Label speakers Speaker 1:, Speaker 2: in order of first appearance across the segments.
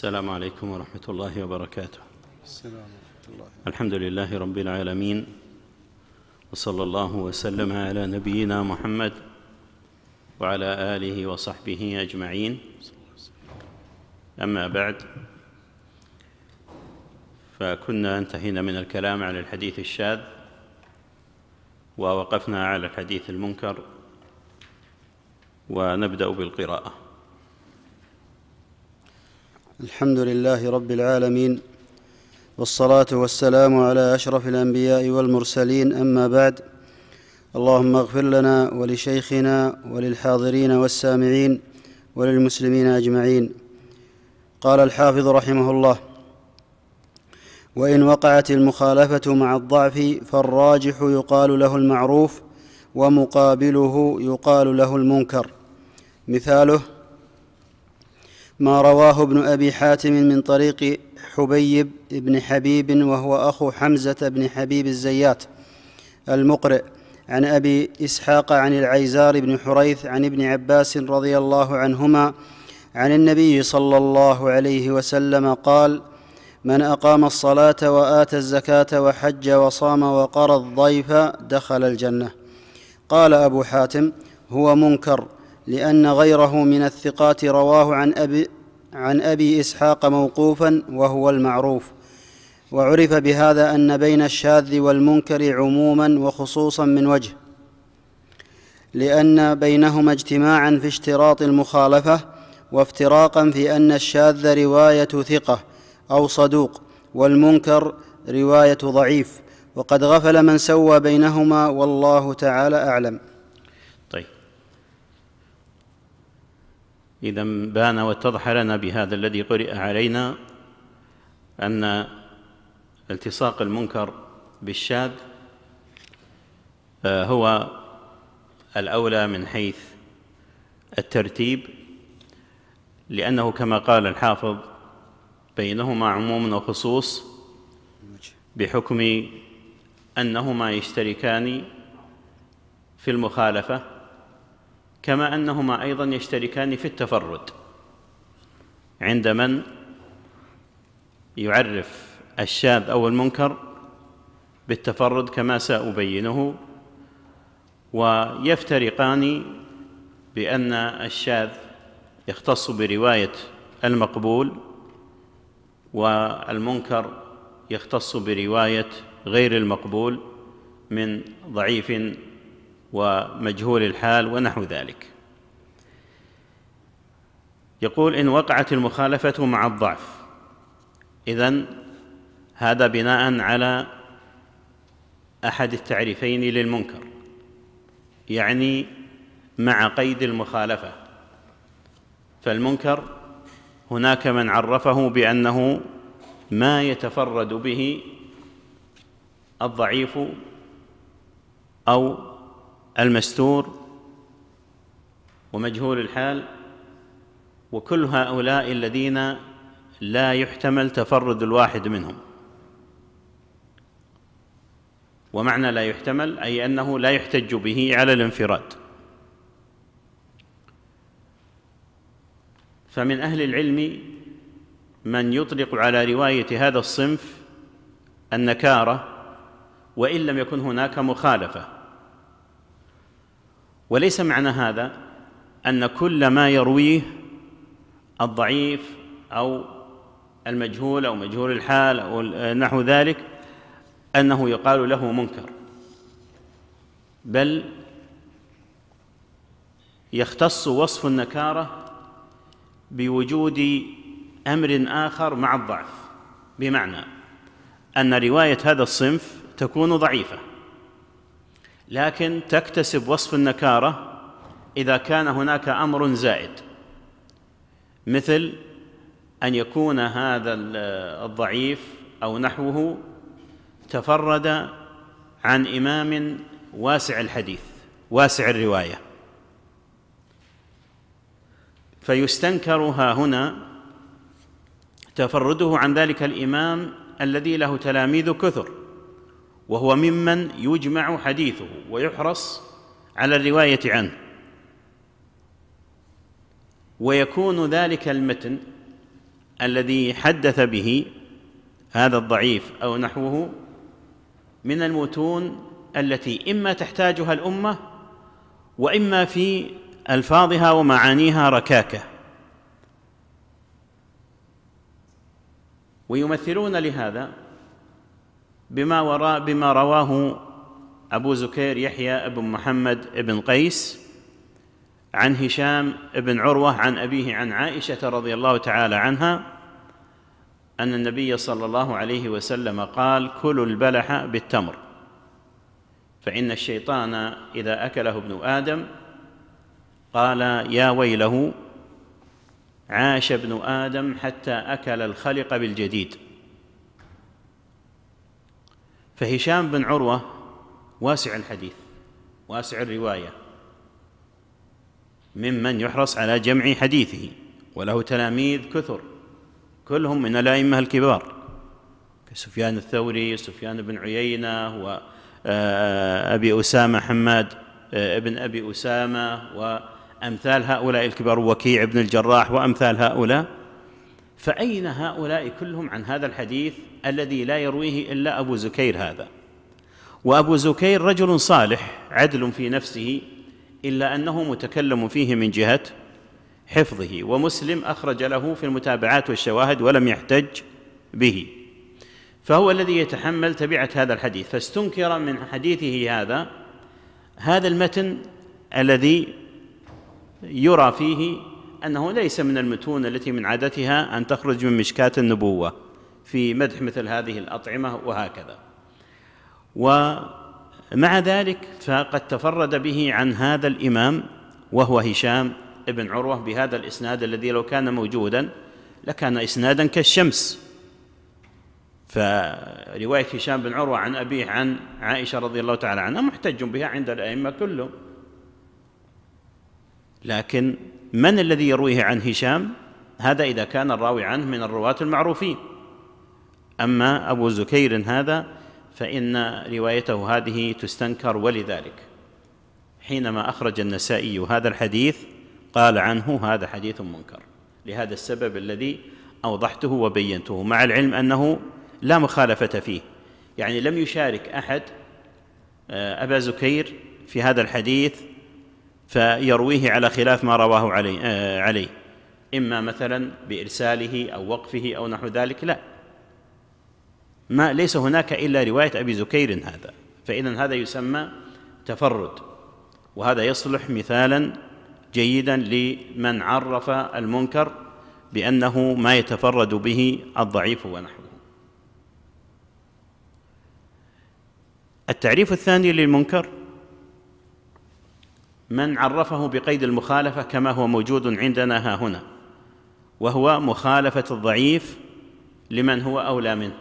Speaker 1: السلام عليكم ورحمة الله وبركاته
Speaker 2: السلام ورحمة
Speaker 1: الله الحمد لله رب العالمين وصلى الله وسلم على نبينا محمد وعلى آله وصحبه أجمعين أما بعد فكنا انتهينا من الكلام عن الحديث الشاذ ووقفنا على الحديث المنكر ونبدأ بالقراءة
Speaker 2: الحمد لله رب العالمين والصلاة والسلام على أشرف الأنبياء والمرسلين أما بعد اللهم اغفر لنا ولشيخنا وللحاضرين والسامعين وللمسلمين أجمعين قال الحافظ رحمه الله وإن وقعت المخالفة مع الضعف فالراجح يقال له المعروف ومقابله يقال له المنكر مثاله ما رواه ابن أبي حاتم من طريق حبيب بن حبيب وهو أخو حمزة بن حبيب الزيات المقرئ عن أبي إسحاق عن العيزار بن حريث عن ابن عباس رضي الله عنهما عن النبي صلى الله عليه وسلم قال من أقام الصلاة وآتى الزكاة وحج وصام وقرى الضيف دخل الجنة قال أبو حاتم هو منكر لأن غيره من الثقات رواه عن أبي عن أبي إسحاق موقوفا وهو المعروف وعرف بهذا أن بين الشاذ والمنكر عموما وخصوصا من وجه لأن بينهما اجتماعا في اشتراط المخالفة وافتراقا في أن الشاذ رواية ثقة أو صدوق والمنكر رواية ضعيف وقد غفل من سوى بينهما والله تعالى أعلم
Speaker 1: إذا بان واتضح لنا بهذا الذي قرئ علينا أن التصاق المنكر بالشاذ آه، هو الأولى من حيث الترتيب لأنه كما قال الحافظ بينهما عموم وخصوص بحكم أنهما يشتركان في المخالفة كما انهما ايضا يشتركان في التفرد عند من يعرف الشاذ او المنكر بالتفرد كما سابينه ويفترقان بان الشاذ يختص بروايه المقبول والمنكر يختص بروايه غير المقبول من ضعيف ومجهول الحال ونحو ذلك يقول إن وقعت المخالفة مع الضعف إذا هذا بناء على أحد التعريفين للمنكر يعني مع قيد المخالفة فالمنكر هناك من عرفه بأنه ما يتفرد به الضعيف أو المستور ومجهول الحال وكل هؤلاء الذين لا يحتمل تفرد الواحد منهم ومعنى لا يحتمل أي أنه لا يحتج به على الانفراد فمن أهل العلم من يطلق على رواية هذا الصنف النكارة وإن لم يكن هناك مخالفة وليس معنى هذا ان كل ما يرويه الضعيف او المجهول او مجهول الحال او آه، نحو ذلك انه يقال له منكر بل يختص وصف النكاره بوجود امر اخر مع الضعف بمعنى ان روايه هذا الصنف تكون ضعيفه لكن تكتسب وصف النكارة إذا كان هناك أمر زائد مثل أن يكون هذا الضعيف أو نحوه تفرد عن إمام واسع الحديث واسع الرواية فيستنكر ها هنا تفرده عن ذلك الإمام الذي له تلاميذ كثر وهو ممن يجمع حديثه ويحرص على الروايه عنه ويكون ذلك المتن الذي حدث به هذا الضعيف او نحوه من المتون التي اما تحتاجها الامه واما في الفاظها ومعانيها ركاكه ويمثلون لهذا بما وراء بما رواه أبو زكير يحيى بن محمد بن قيس عن هشام بن عروة عن أبيه عن عائشة رضي الله تعالى عنها أن النبي صلى الله عليه وسلم قال كلوا البلح بالتمر فإن الشيطان إذا أكله ابن آدم قال يا ويله عاش ابن آدم حتى أكل الخلق بالجديد فهشام بن عروه واسع الحديث واسع الروايه ممن يحرص على جمع حديثه وله تلاميذ كثر كلهم من الائمه الكبار كسفيان الثوري سفيان بن عيينه وابي آه، اسامه حماد آه، ابن ابي اسامه وامثال هؤلاء الكبار وكيع بن الجراح وامثال هؤلاء فأين هؤلاء كلهم عن هذا الحديث الذي لا يرويه إلا أبو زكير هذا وأبو زكير رجل صالح عدل في نفسه إلا أنه متكلم فيه من جهة حفظه ومسلم أخرج له في المتابعات والشواهد ولم يحتج به فهو الذي يتحمل تبعة هذا الحديث فاستنكر من حديثه هذا هذا المتن الذي يرى فيه أنه ليس من المتون التي من عادتها أن تخرج من مشكاة النبوة في مدح مثل هذه الأطعمة وهكذا ومع ذلك فقد تفرد به عن هذا الإمام وهو هشام بن عروة بهذا الإسناد الذي لو كان موجودا لكان إسنادا كالشمس فرواية هشام بن عروة عن أبيه عن عائشة رضي الله تعالى عنها محتج بها عند الأئمة كلهم لكن من الذي يرويه عن هشام هذا إذا كان الراوي عنه من الرواة المعروفين أما أبو زكير هذا فإن روايته هذه تستنكر ولذلك حينما أخرج النسائي هذا الحديث قال عنه هذا حديث منكر لهذا السبب الذي أوضحته وبينته مع العلم أنه لا مخالفة فيه يعني لم يشارك أحد آه، أبا زكير في هذا الحديث فيرويه على خلاف ما رواه عليه آه، عليه إما مثلا بإرساله أو وقفه أو نحو ذلك لا ما ليس هناك إلا رواية أبي زكير هذا فإذا هذا يسمى تفرد وهذا يصلح مثالا جيدا لمن عرف المنكر بأنه ما يتفرد به الضعيف ونحوه التعريف الثاني للمنكر من عرفه بقيد المخالفه كما هو موجود عندنا ها هنا وهو مخالفه الضعيف لمن هو اولى منه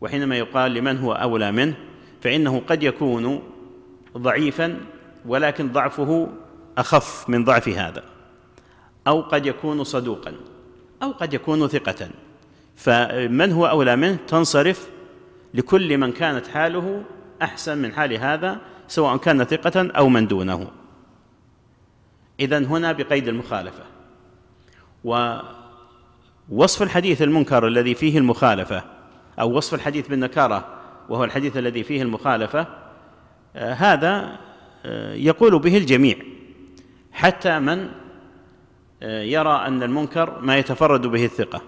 Speaker 1: وحينما يقال لمن هو اولى منه فانه قد يكون ضعيفا ولكن ضعفه اخف من ضعف هذا او قد يكون صدوقا او قد يكون ثقه فمن هو اولى منه تنصرف لكل من كانت حاله احسن من حال هذا سواء كان ثقة أو من دونه إذا هنا بقيد المخالفة ووصف الحديث المنكر الذي فيه المخالفة أو وصف الحديث بالنكارة وهو الحديث الذي فيه المخالفة هذا يقول به الجميع حتى من يرى أن المنكر ما يتفرد به الثقة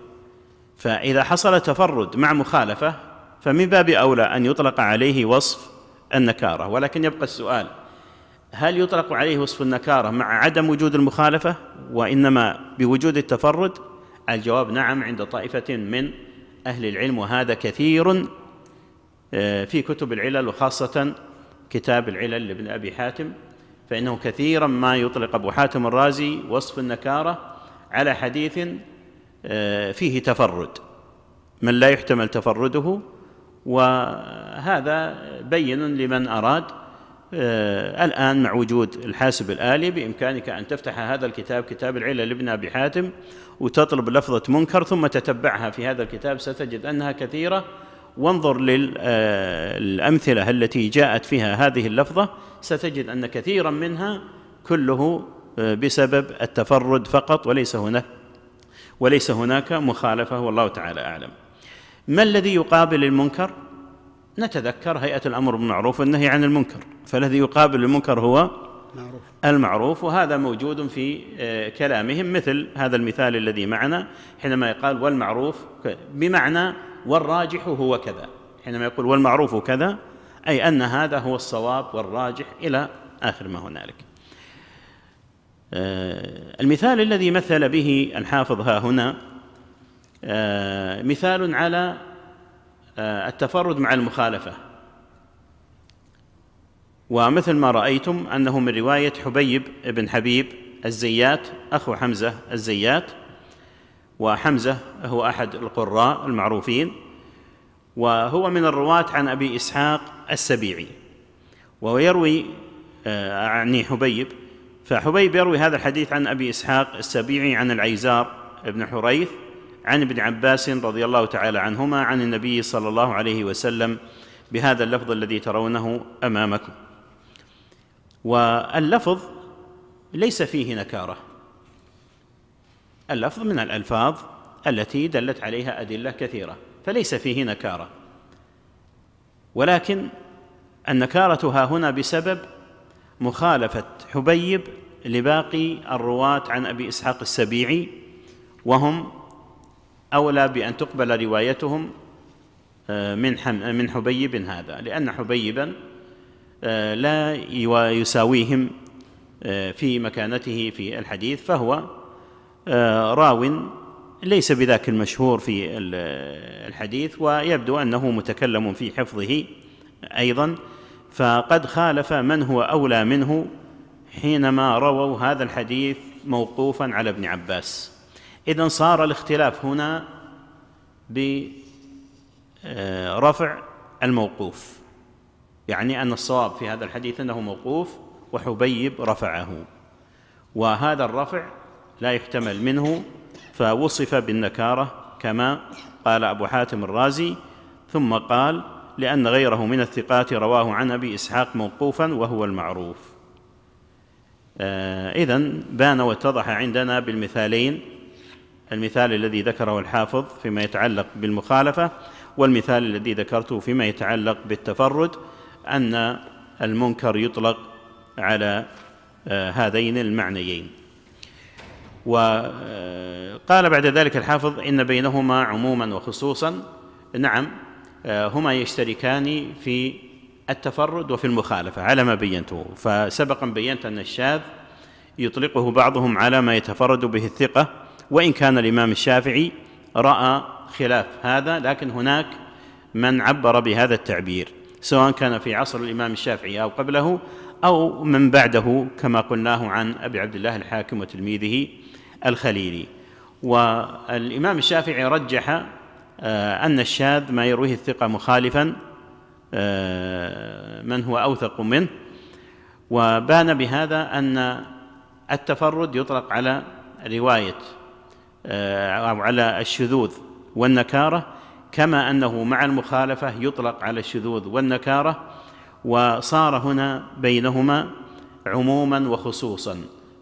Speaker 1: فإذا حصل تفرد مع مخالفة فمن باب أولى أن يطلق عليه وصف النكاره ولكن يبقى السؤال هل يطلق عليه وصف النكاره مع عدم وجود المخالفه وانما بوجود التفرد الجواب نعم عند طائفه من اهل العلم وهذا كثير آه، في كتب العلل وخاصه كتاب العلل لابن ابي حاتم فانه كثيرا ما يطلق ابو حاتم الرازي وصف النكاره على حديث آه، فيه تفرد من لا يحتمل تفرده وهذا بين لمن أراد آه، الآن مع وجود الحاسب الآلي بإمكانك أن تفتح هذا الكتاب كتاب العلل لابن أبي حاتم وتطلب لفظة منكر ثم تتبعها في هذا الكتاب ستجد أنها كثيرة وانظر للأمثلة آه، التي جاءت فيها هذه اللفظة ستجد أن كثيرا منها كله آه، بسبب التفرد فقط وليس هناك وليس هناك مخالفة والله تعالى أعلم ما الذي يقابل المنكر نتذكر هيئة الأمر بالمعروف والنهي عن المنكر فالذي يقابل المنكر هو المعروف وهذا موجود في آه، كلامهم مثل هذا المثال الذي معنا حينما يقال والمعروف بمعنى والراجح هو كذا حينما يقول والمعروف كذا أي أن هذا هو الصواب والراجح إلى آخر ما هنالك آه، المثال الذي مثل به الحافظ ها هنا آه، مثال على آه، التفرد مع المخالفة ومثل ما رأيتم أنه من رواية حبيب بن حبيب الزيات أخو حمزة الزيات وحمزة هو أحد القراء المعروفين وهو من الرواة عن أبي إسحاق السبيعي وهو يروي آه، عن حبيب فحبيب يروي هذا الحديث عن أبي إسحاق السبيعي عن العيزار بن حريث عن ابن عباس رضي الله تعالى عنهما عن النبي صلى الله عليه وسلم بهذا اللفظ الذي ترونه امامكم واللفظ ليس فيه نكاره اللفظ من الالفاظ التي دلت عليها ادله كثيره فليس فيه نكاره ولكن النكاره ها هنا بسبب مخالفه حبيب لباقي الرواه عن ابي اسحاق السبيعي وهم أولى بأن تقبل روايتهم آه، من آه، من حبيب هذا لأن حبيبا آه، لا يساويهم في مكانته في الحديث فهو راو ليس بذاك المشهور في الحديث ويبدو أنه متكلم في حفظه أيضا فقد خالف من هو أولى منه حينما رووا هذا الحديث موقوفا على ابن عباس إذا صار الاختلاف هنا برفع الموقوف يعني أن الصواب في هذا الحديث أنه موقوف وحبيب رفعه وهذا الرفع لا يحتمل منه فوصف بالنكارة كما قال أبو حاتم الرازي ثم قال لأن غيره من الثقات رواه عن أبي إسحاق موقوفا وهو المعروف آه إذا بان واتضح عندنا بالمثالين المثال الذي ذكره الحافظ فيما يتعلق بالمخالفة والمثال الذي ذكرته فيما يتعلق بالتفرد أن المنكر يطلق على آه، هذين المعنيين وقال بعد ذلك الحافظ إن بينهما عموما وخصوصا نعم آه، هما يشتركان في التفرد وفي المخالفة على ما بينته فسبقا بينت أن الشاذ يطلقه بعضهم على ما يتفرد به الثقة وإن كان الإمام الشافعي رأى خلاف هذا لكن هناك من عبر بهذا التعبير سواء كان في عصر الإمام الشافعي أو قبله أو من بعده كما قلناه عن أبي عبد الله الحاكم وتلميذه الخليلي والإمام الشافعي رجح آه، أن الشاذ ما يرويه الثقة مخالفا آه، من هو أوثق منه وبان بهذا أن التفرد يطلق على رواية آه، أو على الشذوذ والنكارة كما أنه مع المخالفة يطلق على الشذوذ والنكارة وصار هنا بينهما عموما وخصوصا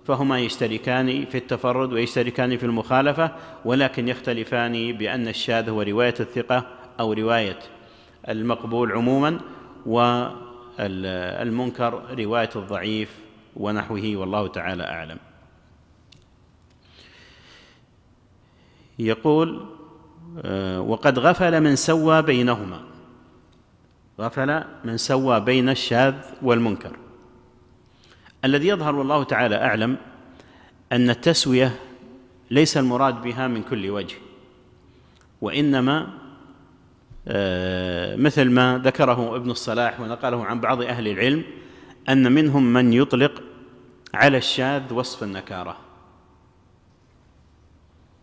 Speaker 1: فهما يشتركان في التفرد ويشتركان في المخالفة ولكن يختلفان بأن الشاذ هو رواية الثقة أو رواية المقبول عموما والمنكر رواية الضعيف ونحوه والله تعالى أعلم يقول آه، وقد غفل من سوى بينهما غفل من سوى بين الشاذ والمنكر الذي يظهر والله تعالى اعلم ان التسويه ليس المراد بها من كل وجه وانما آه، مثل ما ذكره ابن الصلاح ونقله عن بعض اهل العلم ان منهم من يطلق على الشاذ وصف النكاره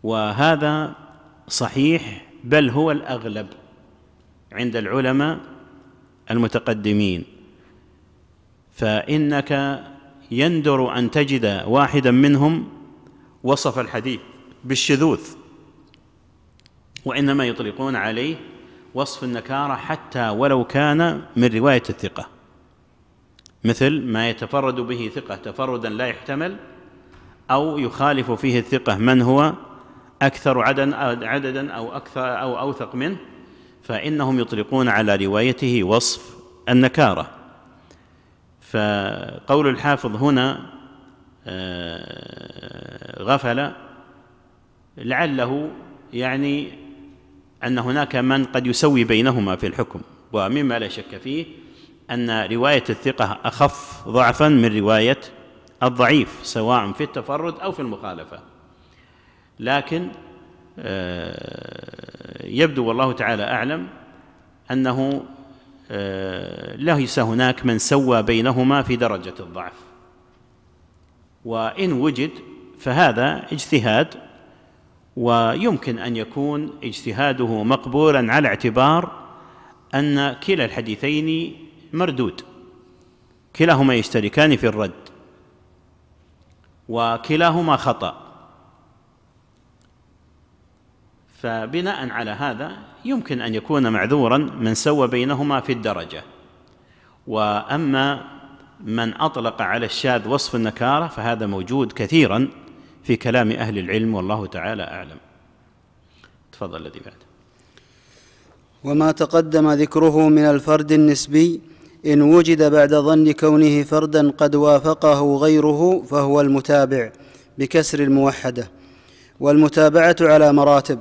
Speaker 1: وهذا صحيح بل هو الاغلب عند العلماء المتقدمين فانك يندر ان تجد واحدا منهم وصف الحديث بالشذوذ وانما يطلقون عليه وصف النكاره حتى ولو كان من روايه الثقه مثل ما يتفرد به ثقه تفردا لا يحتمل او يخالف فيه الثقه من هو أكثر عددا عددا أو أكثر أو أوثق منه فإنهم يطلقون على روايته وصف النكارة فقول الحافظ هنا آه، غفل لعله يعني أن هناك من قد يسوي بينهما في الحكم ومما لا شك فيه أن رواية الثقة أخف ضعفا من رواية الضعيف سواء في التفرد أو في المخالفة لكن آه، يبدو والله تعالى أعلم أنه آه، ليس هناك من سوى بينهما في درجة الضعف وإن وجد فهذا اجتهاد ويمكن أن يكون اجتهاده مقبولا على اعتبار أن كلا الحديثين مردود كلاهما يشتركان في الرد وكلاهما خطأ فبناء على هذا يمكن ان يكون معذورا من سوى بينهما في الدرجه واما من اطلق على الشاذ وصف النكاره فهذا موجود كثيرا في كلام اهل العلم والله تعالى اعلم تفضل الذي بعده
Speaker 2: وما تقدم ذكره من الفرد النسبي ان وجد بعد ظن كونه فردا قد وافقه غيره فهو المتابع بكسر الموحده والمتابعه على مراتب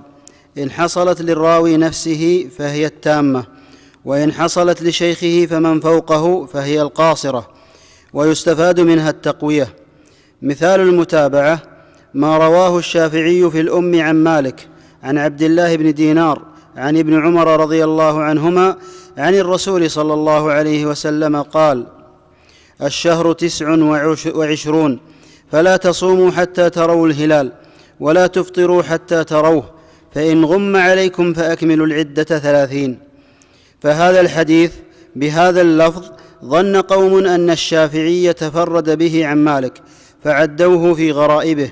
Speaker 2: إن حصلت للراوي نفسه فهي التامة وإن حصلت لشيخه فمن فوقه فهي القاصرة ويستفاد منها التقوية مثال المتابعة ما رواه الشافعي في الأم عن مالك عن عبد الله بن دينار عن ابن عمر رضي الله عنهما عن الرسول صلى الله عليه وسلم قال الشهر تسع وعشرون فلا تصوموا حتى تروا الهلال ولا تفطروا حتى تروه فإن غم عليكم فأكملوا العدة ثلاثين فهذا الحديث بهذا اللفظ ظن قوم أن الشافعي تفرد به عن مالك فعدوه في غرائبه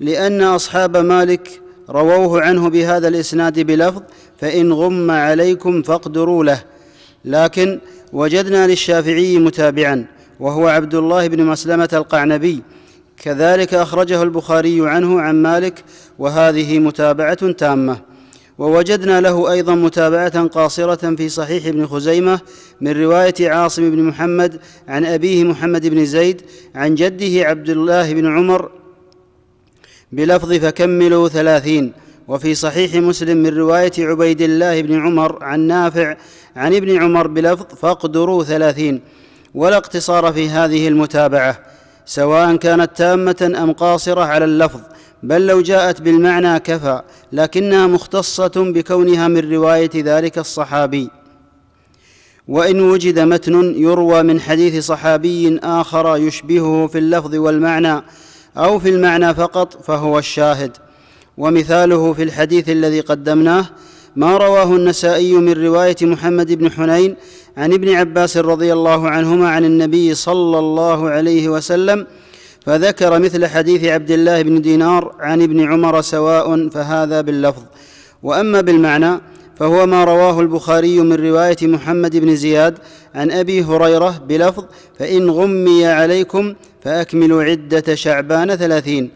Speaker 2: لأن أصحاب مالك رووه عنه بهذا الإسناد بلفظ فإن غم عليكم فاقدروا له لكن وجدنا للشافعي متابعا وهو عبد الله بن مسلمة القعنبي كذلك أخرجه البخاري عنه عن مالك وهذه متابعة تامة ووجدنا له أيضا متابعة قاصرة في صحيح ابن خزيمة من رواية عاصم بن محمد عن أبيه محمد بن زيد عن جده عبد الله بن عمر بلفظ فكملوا ثلاثين وفي صحيح مسلم من رواية عبيد الله بن عمر عن نافع عن ابن عمر بلفظ فاقدروا ثلاثين ولا اقتصار في هذه المتابعه سواء كانت تامة أم قاصرة على اللفظ بل لو جاءت بالمعنى كفى لكنها مختصة بكونها من رواية ذلك الصحابي وإن وجد متن يروى من حديث صحابي آخر يشبهه في اللفظ والمعنى أو في المعنى فقط فهو الشاهد ومثاله في الحديث الذي قدمناه ما رواه النسائي من روايه محمد بن حنين عن ابن عباس رضي الله عنهما عن النبي صلى الله عليه وسلم فذكر مثل حديث عبد الله بن دينار عن ابن عمر سواء فهذا باللفظ واما بالمعنى فهو ما رواه البخاري من روايه محمد بن زياد عن ابي هريره بلفظ فان غمي عليكم فاكملوا عده شعبان ثلاثين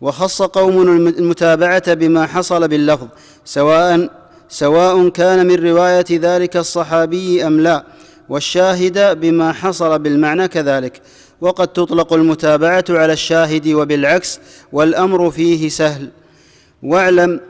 Speaker 2: وخص قوم المتابعه بما حصل باللفظ سواء سواء كان من روايه ذلك الصحابي ام لا والشاهد بما حصل بالمعنى كذلك وقد تطلق المتابعه على الشاهد وبالعكس والامر فيه سهل واعلم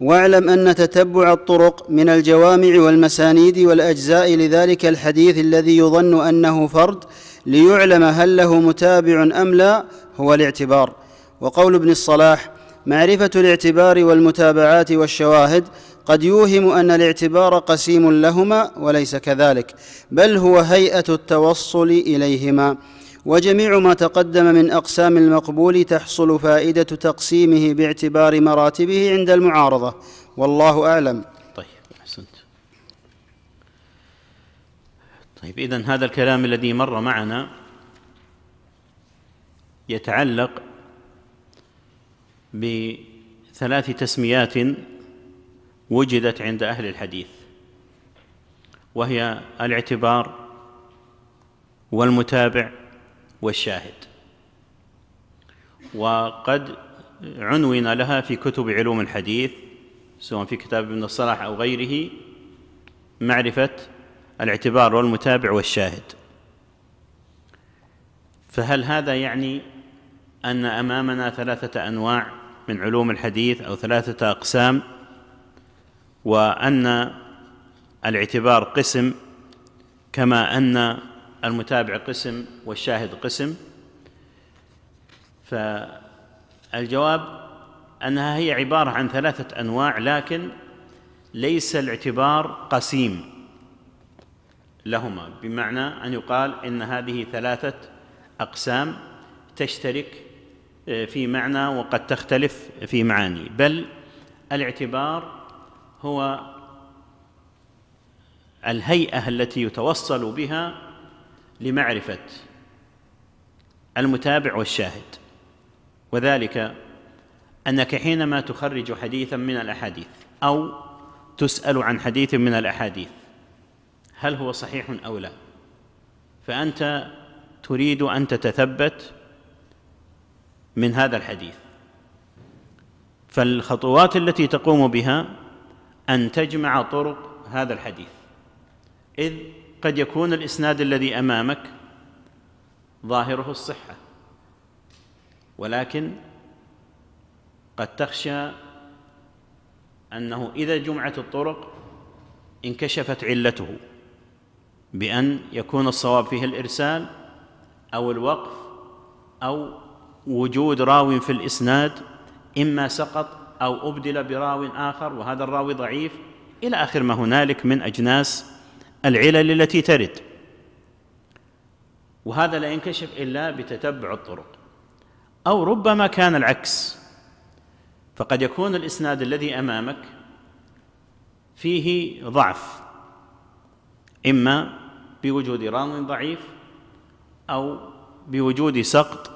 Speaker 2: واعلم ان تتبع الطرق من الجوامع والمسانيد والاجزاء لذلك الحديث الذي يظن انه فرد ليعلم هل له متابع ام لا هو الاعتبار وقول ابن الصلاح معرفه الاعتبار والمتابعات والشواهد قد يوهم ان الاعتبار قسيم لهما وليس كذلك بل هو هيئه التوصل اليهما وجميع ما تقدم من اقسام المقبول تحصل فائده تقسيمه باعتبار مراتبه عند المعارضه والله اعلم
Speaker 1: طيب احسنت طيب اذا هذا الكلام الذي مر معنا يتعلق بثلاث تسميات وجدت عند أهل الحديث وهي الاعتبار والمتابع والشاهد وقد عنون لها في كتب علوم الحديث سواء في كتاب ابن الصلاح أو غيره معرفة الاعتبار والمتابع والشاهد فهل هذا يعني أن أمامنا ثلاثة أنواع من علوم الحديث أو ثلاثة أقسام وأن الاعتبار قسم كما أن المتابع قسم والشاهد قسم فالجواب أنها هي عبارة عن ثلاثة أنواع لكن ليس الاعتبار قسيم لهما بمعنى أن يقال إن هذه ثلاثة أقسام تشترك آه، في معنى وقد تختلف في معاني بل الاعتبار هو الهيئه التي يتوصل بها لمعرفه المتابع والشاهد وذلك انك حينما تخرج حديثا من الاحاديث او تسال عن حديث من الاحاديث هل هو صحيح او لا فانت تريد ان تتثبت من هذا الحديث فالخطوات التي تقوم بها أن تجمع طرق هذا الحديث إذ قد يكون الإسناد الذي أمامك ظاهره الصحة ولكن قد تخشى أنه إذا جمعت الطرق انكشفت علته بأن يكون الصواب فيه الإرسال أو الوقف أو وجود راو في الإسناد إما سقط أو أبدل براو آخر وهذا الراوي ضعيف إلى آخر ما هنالك من أجناس العلل التي ترد وهذا لا ينكشف إلا بتتبع الطرق أو ربما كان العكس فقد يكون الإسناد الذي أمامك فيه ضعف إما بوجود راو ضعيف أو بوجود سقط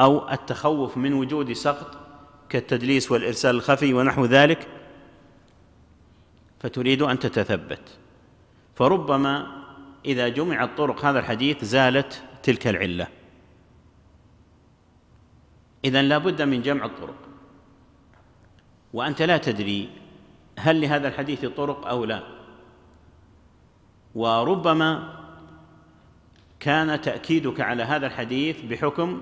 Speaker 1: أو التخوف من وجود سقط كالتدليس والإرسال الخفي ونحو ذلك فتريد أن تتثبت فربما إذا جمعت طرق هذا الحديث زالت تلك العلة إذا لا بد من جمع الطرق وأنت لا تدري هل لهذا الحديث طرق أو لا وربما كان تأكيدك على هذا الحديث بحكم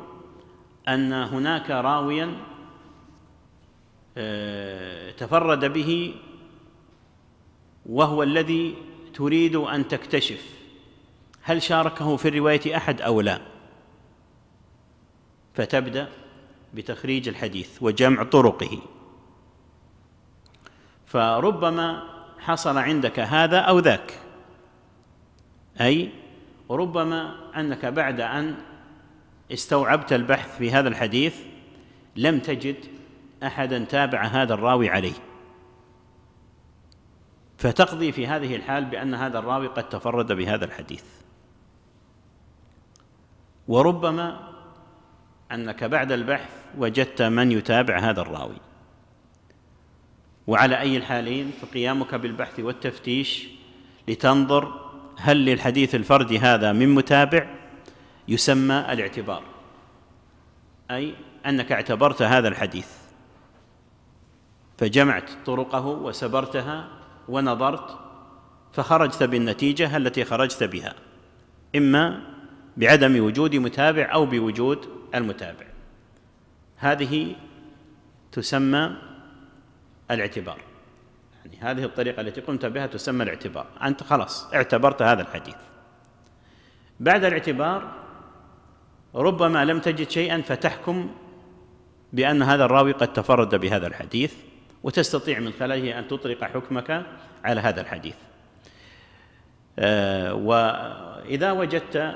Speaker 1: أن هناك راويا آه، تفرد به وهو الذي تريد ان تكتشف هل شاركه في الروايه احد او لا فتبدا بتخريج الحديث وجمع طرقه فربما حصل عندك هذا او ذاك اي ربما انك بعد ان استوعبت البحث في هذا الحديث لم تجد احدا تابع هذا الراوي عليه فتقضي في هذه الحال بان هذا الراوي قد تفرد بهذا الحديث وربما انك بعد البحث وجدت من يتابع هذا الراوي وعلى اي الحالين فقيامك بالبحث والتفتيش لتنظر هل للحديث الفردي هذا من متابع يسمى الاعتبار اي انك اعتبرت هذا الحديث فجمعت طرقه وسبرتها ونظرت فخرجت بالنتيجه التي خرجت بها اما بعدم وجود متابع او بوجود المتابع هذه تسمى الاعتبار يعني هذه الطريقه التي قمت بها تسمى الاعتبار انت خلاص اعتبرت هذا الحديث بعد الاعتبار ربما لم تجد شيئا فتحكم بان هذا الراوي قد تفرد بهذا الحديث وتستطيع من خلاله أن تطرق حكمك على هذا الحديث آه، وإذا وجدت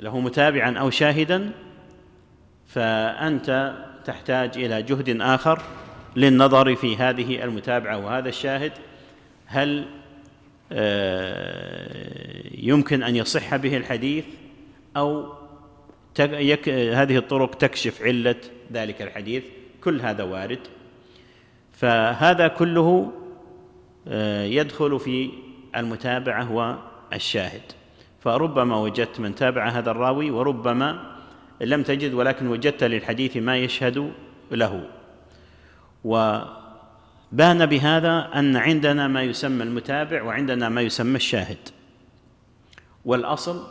Speaker 1: له متابعا أو شاهدا فأنت تحتاج إلى جهد آخر للنظر في هذه المتابعة وهذا الشاهد هل آه، يمكن أن يصح به الحديث أو هذه الطرق تكشف علة ذلك الحديث كل هذا وارد فهذا كله آه، يدخل في المتابعه والشاهد فربما وجدت من تابع هذا الراوي وربما لم تجد ولكن وجدت للحديث ما يشهد له وبان بهذا ان عندنا ما يسمى المتابع وعندنا ما يسمى الشاهد والاصل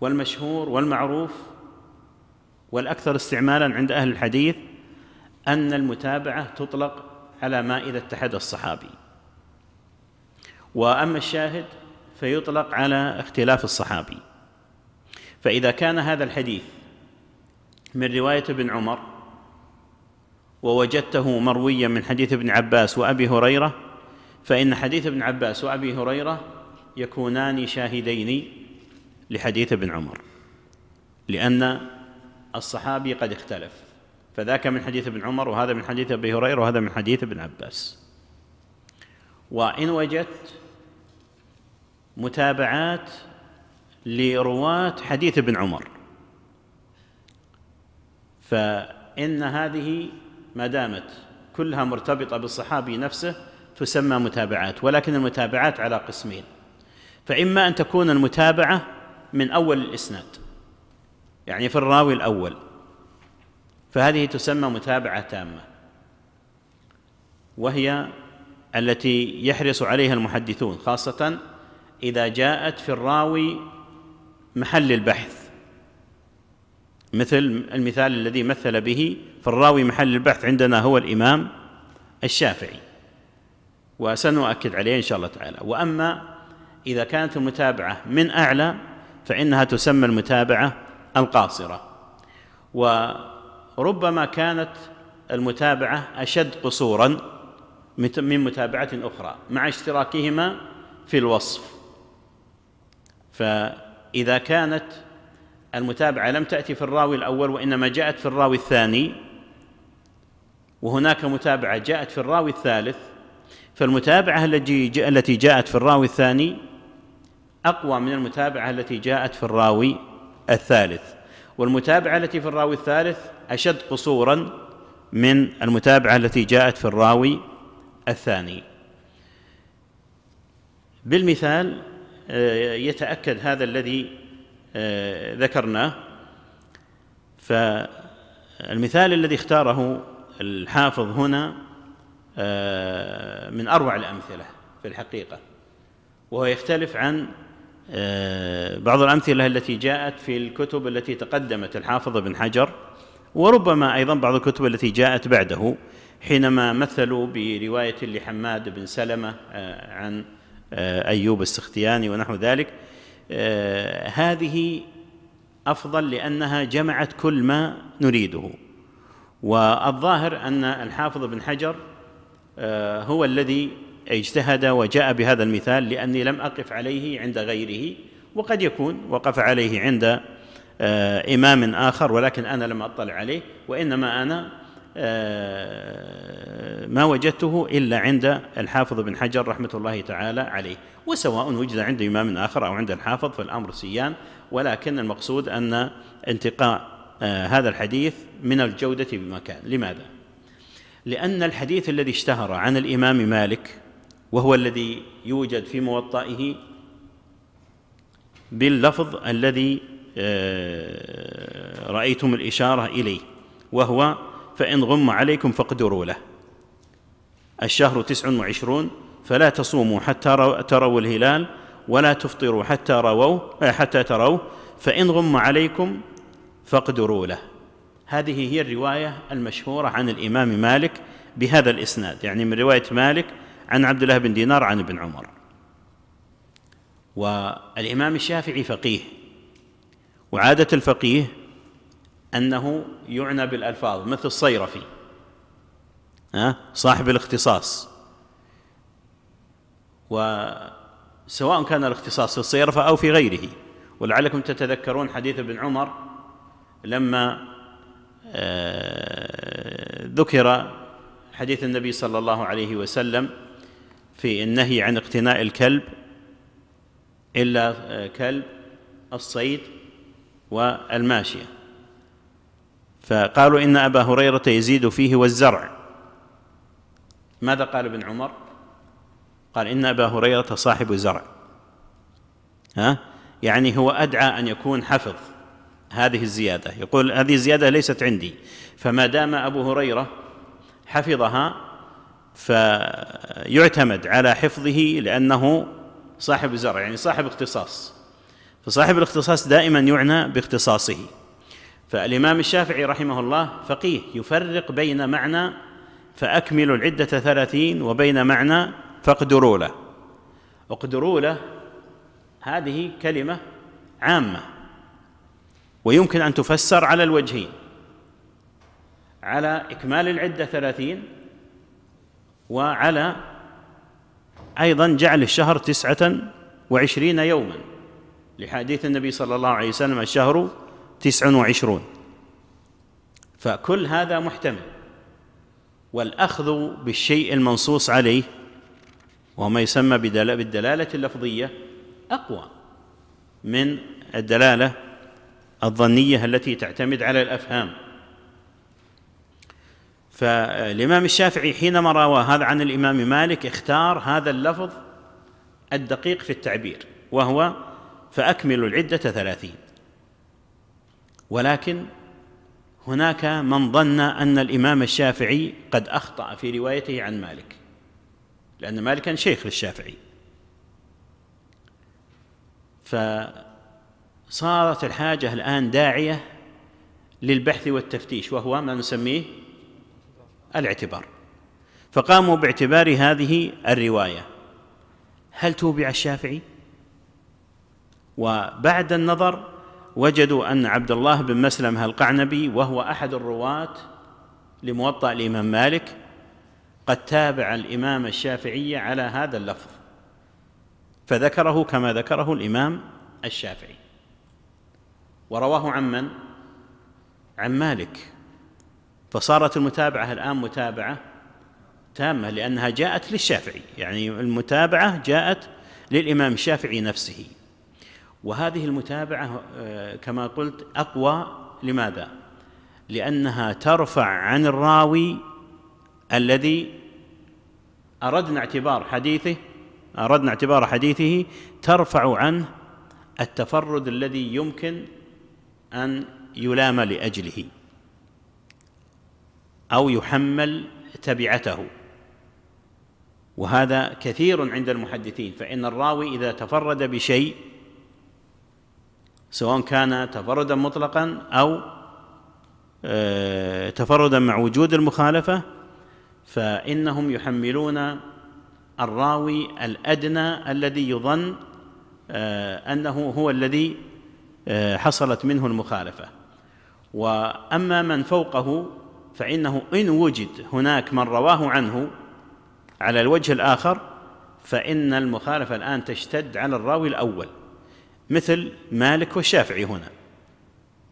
Speaker 1: والمشهور والمعروف والاكثر استعمالا عند اهل الحديث أن المتابعة تطلق على ما إذا اتحد الصحابي وأما الشاهد فيطلق على اختلاف الصحابي فإذا كان هذا الحديث من رواية ابن عمر ووجدته مرويا من حديث ابن عباس وأبي هريرة فإن حديث ابن عباس وأبي هريرة يكونان شاهدين لحديث ابن عمر لأن الصحابي قد اختلف فذاك من حديث ابن عمر وهذا من حديث ابي هريره وهذا من حديث ابن عباس وان وجدت متابعات لرواه حديث ابن عمر فان هذه ما دامت كلها مرتبطه بالصحابي نفسه تسمى متابعات ولكن المتابعات على قسمين فاما ان تكون المتابعه من اول الاسناد يعني في الراوي الاول فهذه تسمى متابعه تامه وهي التي يحرص عليها المحدثون خاصه اذا جاءت في الراوي محل البحث مثل المثال الذي مثل به فالراوي محل البحث عندنا هو الامام الشافعي وسنؤكد عليه ان شاء الله تعالى واما اذا كانت المتابعه من اعلى فانها تسمى المتابعه القاصره و ربما كانت المتابعة أشد قصورا من متابعة أخرى مع اشتراكهما في الوصف فإذا كانت المتابعة لم تأتي في الراوي الأول وإنما جاءت في الراوي الثاني وهناك متابعة جاءت في الراوي الثالث فالمتابعة التي جاءت في الراوي الثاني أقوى من المتابعة التي جاءت في الراوي الثالث والمتابعة التي في الراوي الثالث أشد قصورا من المتابعة التي جاءت في الراوي الثاني بالمثال آه، يتأكد هذا الذي آه، ذكرناه فالمثال الذي اختاره الحافظ هنا آه، من أروع الأمثلة في الحقيقة وهو يختلف عن بعض الأمثلة التي جاءت في الكتب التي تقدمت الحافظ بن حجر وربما ايضا بعض الكتب التي جاءت بعده حينما مثلوا بروايه لحماد بن سلمه آه، عن آه، ايوب السختياني ونحو ذلك آه، هذه افضل لانها جمعت كل ما نريده والظاهر ان الحافظ بن حجر هو الذي اجتهد وجاء بهذا المثال لاني لم اقف عليه عند غيره وقد يكون وقف عليه عند آه، إمام آخر ولكن أنا لم أطلع عليه وإنما أنا آه، ما وجدته إلا عند الحافظ بن حجر رحمة الله تعالى عليه وسواء وجد عند إمام آخر أو عند الحافظ فالأمر سيان ولكن المقصود أن انتقاء آه، هذا الحديث من الجودة بمكان لماذا؟ لأن الحديث الذي اشتهر عن الإمام مالك وهو الذي يوجد في موطئه باللفظ الذي آه، رأيتم الإشارة إليه وهو فإن غم عليكم فاقدروا له الشهر تسع وعشرون فلا تصوموا حتى تروا الهلال ولا تفطروا حتى رووا آه، حتى تروه فإن غم عليكم فاقدروا له هذه هي الرواية المشهورة عن الإمام مالك بهذا الإسناد يعني من رواية مالك عن عبد الله بن دينار عن ابن عمر والإمام الشافعي فقيه وعادة الفقيه أنه يعنى بالألفاظ مثل الصيرفي صاحب الاختصاص وسواء كان الاختصاص في الصيرفة أو في غيره ولعلكم تتذكرون حديث ابن عمر لما آه، ذكر حديث النبي صلى الله عليه وسلم في النهي عن اقتناء الكلب إلا آه، كلب الصيد والماشية فقالوا إن أبا هريرة يزيد فيه والزرع ماذا قال ابن عمر قال إن أبا هريرة صاحب زرع ها يعني هو أدعى أن يكون حفظ هذه الزيادة يقول هذه الزيادة ليست عندي فما دام أبو هريرة حفظها فيعتمد على حفظه لأنه صاحب زرع يعني صاحب اختصاص فصاحب الاختصاص دائما يعنى باختصاصه فالإمام الشافعي رحمه الله فقيه يفرق بين معنى فأكمل العدة ثلاثين وبين معنى فاقدروا له اقدروا له هذه كلمة عامة ويمكن أن تفسر على الوجهين على إكمال العدة ثلاثين وعلى أيضا جعل الشهر تسعة وعشرين يوماً لحديث النبي صلى الله عليه وسلم الشهر تسع وعشرون فكل هذا محتمل والأخذ بالشيء المنصوص عليه وما يسمى بالدلالة اللفظية أقوى من الدلالة الظنية التي تعتمد على الأفهام فالإمام الشافعي حينما روى هذا عن الإمام مالك اختار هذا اللفظ الدقيق في التعبير وهو فأكملوا العدة ثلاثين ولكن هناك من ظن أن الإمام الشافعي قد أخطأ في روايته عن مالك لأن مالك كان شيخ للشافعي فصارت الحاجة الآن داعية للبحث والتفتيش وهو ما نسميه الاعتبار فقاموا باعتبار هذه الرواية هل توبع الشافعي؟ وبعد النظر وجدوا أن عبد الله بن مسلم القعنبي وهو أحد الرواة لموطأ الإمام مالك قد تابع الإمام الشافعي على هذا اللفظ فذكره كما ذكره الإمام الشافعي ورواه عن من؟ عن مالك فصارت المتابعة الآن متابعة تامة لأنها جاءت للشافعي يعني المتابعة جاءت للإمام الشافعي نفسه وهذه المتابعة آه، كما قلت أقوى لماذا؟ لأنها ترفع عن الراوي الذي أردنا اعتبار حديثه أردنا اعتبار حديثه ترفع عنه التفرد الذي يمكن أن يلام لأجله أو يحمل تبعته وهذا كثير عند المحدثين فإن الراوي إذا تفرد بشيء سواء كان تفردا مطلقا او آه، تفردا مع وجود المخالفه فانهم يحملون الراوي الادنى الذي يظن آه، انه هو الذي آه، حصلت منه المخالفه واما من فوقه فانه ان وجد هناك من رواه عنه على الوجه الاخر فان المخالفه الان تشتد على الراوي الاول مثل مالك والشافعي هنا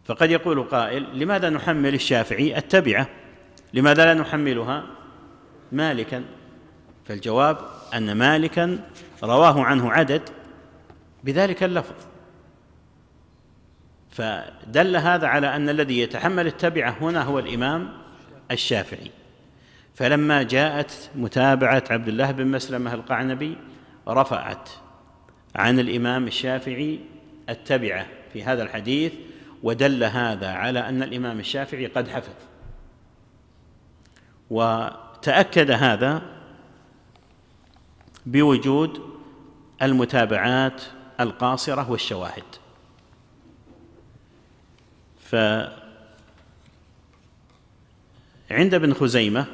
Speaker 1: فقد يقول قائل لماذا نحمل الشافعي التبعه لماذا لا نحملها مالكا فالجواب ان مالكا رواه عنه عدد بذلك اللفظ فدل هذا على ان الذي يتحمل التبعه هنا هو الامام الشافعي فلما جاءت متابعه عبد الله بن مسلمه القعنبي رفعت عن الامام الشافعي التبعه في هذا الحديث ودل هذا على ان الامام الشافعي قد حفظ وتاكد هذا بوجود المتابعات القاصره والشواهد فعند ابن خزيمه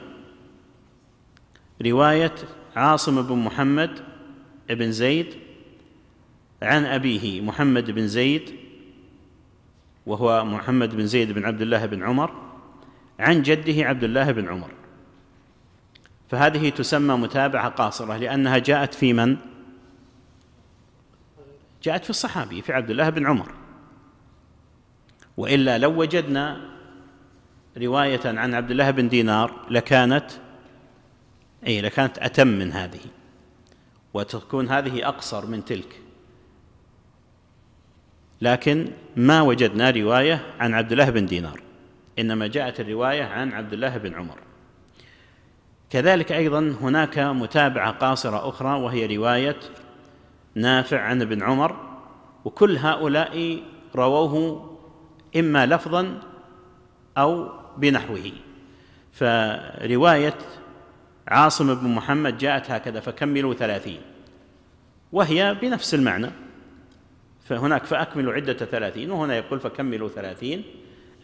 Speaker 1: روايه عاصم بن محمد بن زيد عن أبيه محمد بن زيد وهو محمد بن زيد بن عبد الله بن عمر عن جده عبد الله بن عمر فهذه تسمى متابعة قاصرة لأنها جاءت في من؟ جاءت في الصحابي في عبد الله بن عمر وإلا لو وجدنا رواية عن عبد الله بن دينار لكانت أي لكانت أتم من هذه وتكون هذه أقصر من تلك لكن ما وجدنا روايه عن عبد الله بن دينار انما جاءت الروايه عن عبد الله بن عمر كذلك ايضا هناك متابعه قاصره اخرى وهي روايه نافع عن ابن عمر وكل هؤلاء رووه اما لفظا او بنحوه فروايه عاصم بن محمد جاءت هكذا فكملوا ثلاثين وهي بنفس المعنى فهناك فأكملوا عدة ثلاثين وهنا يقول فكملوا ثلاثين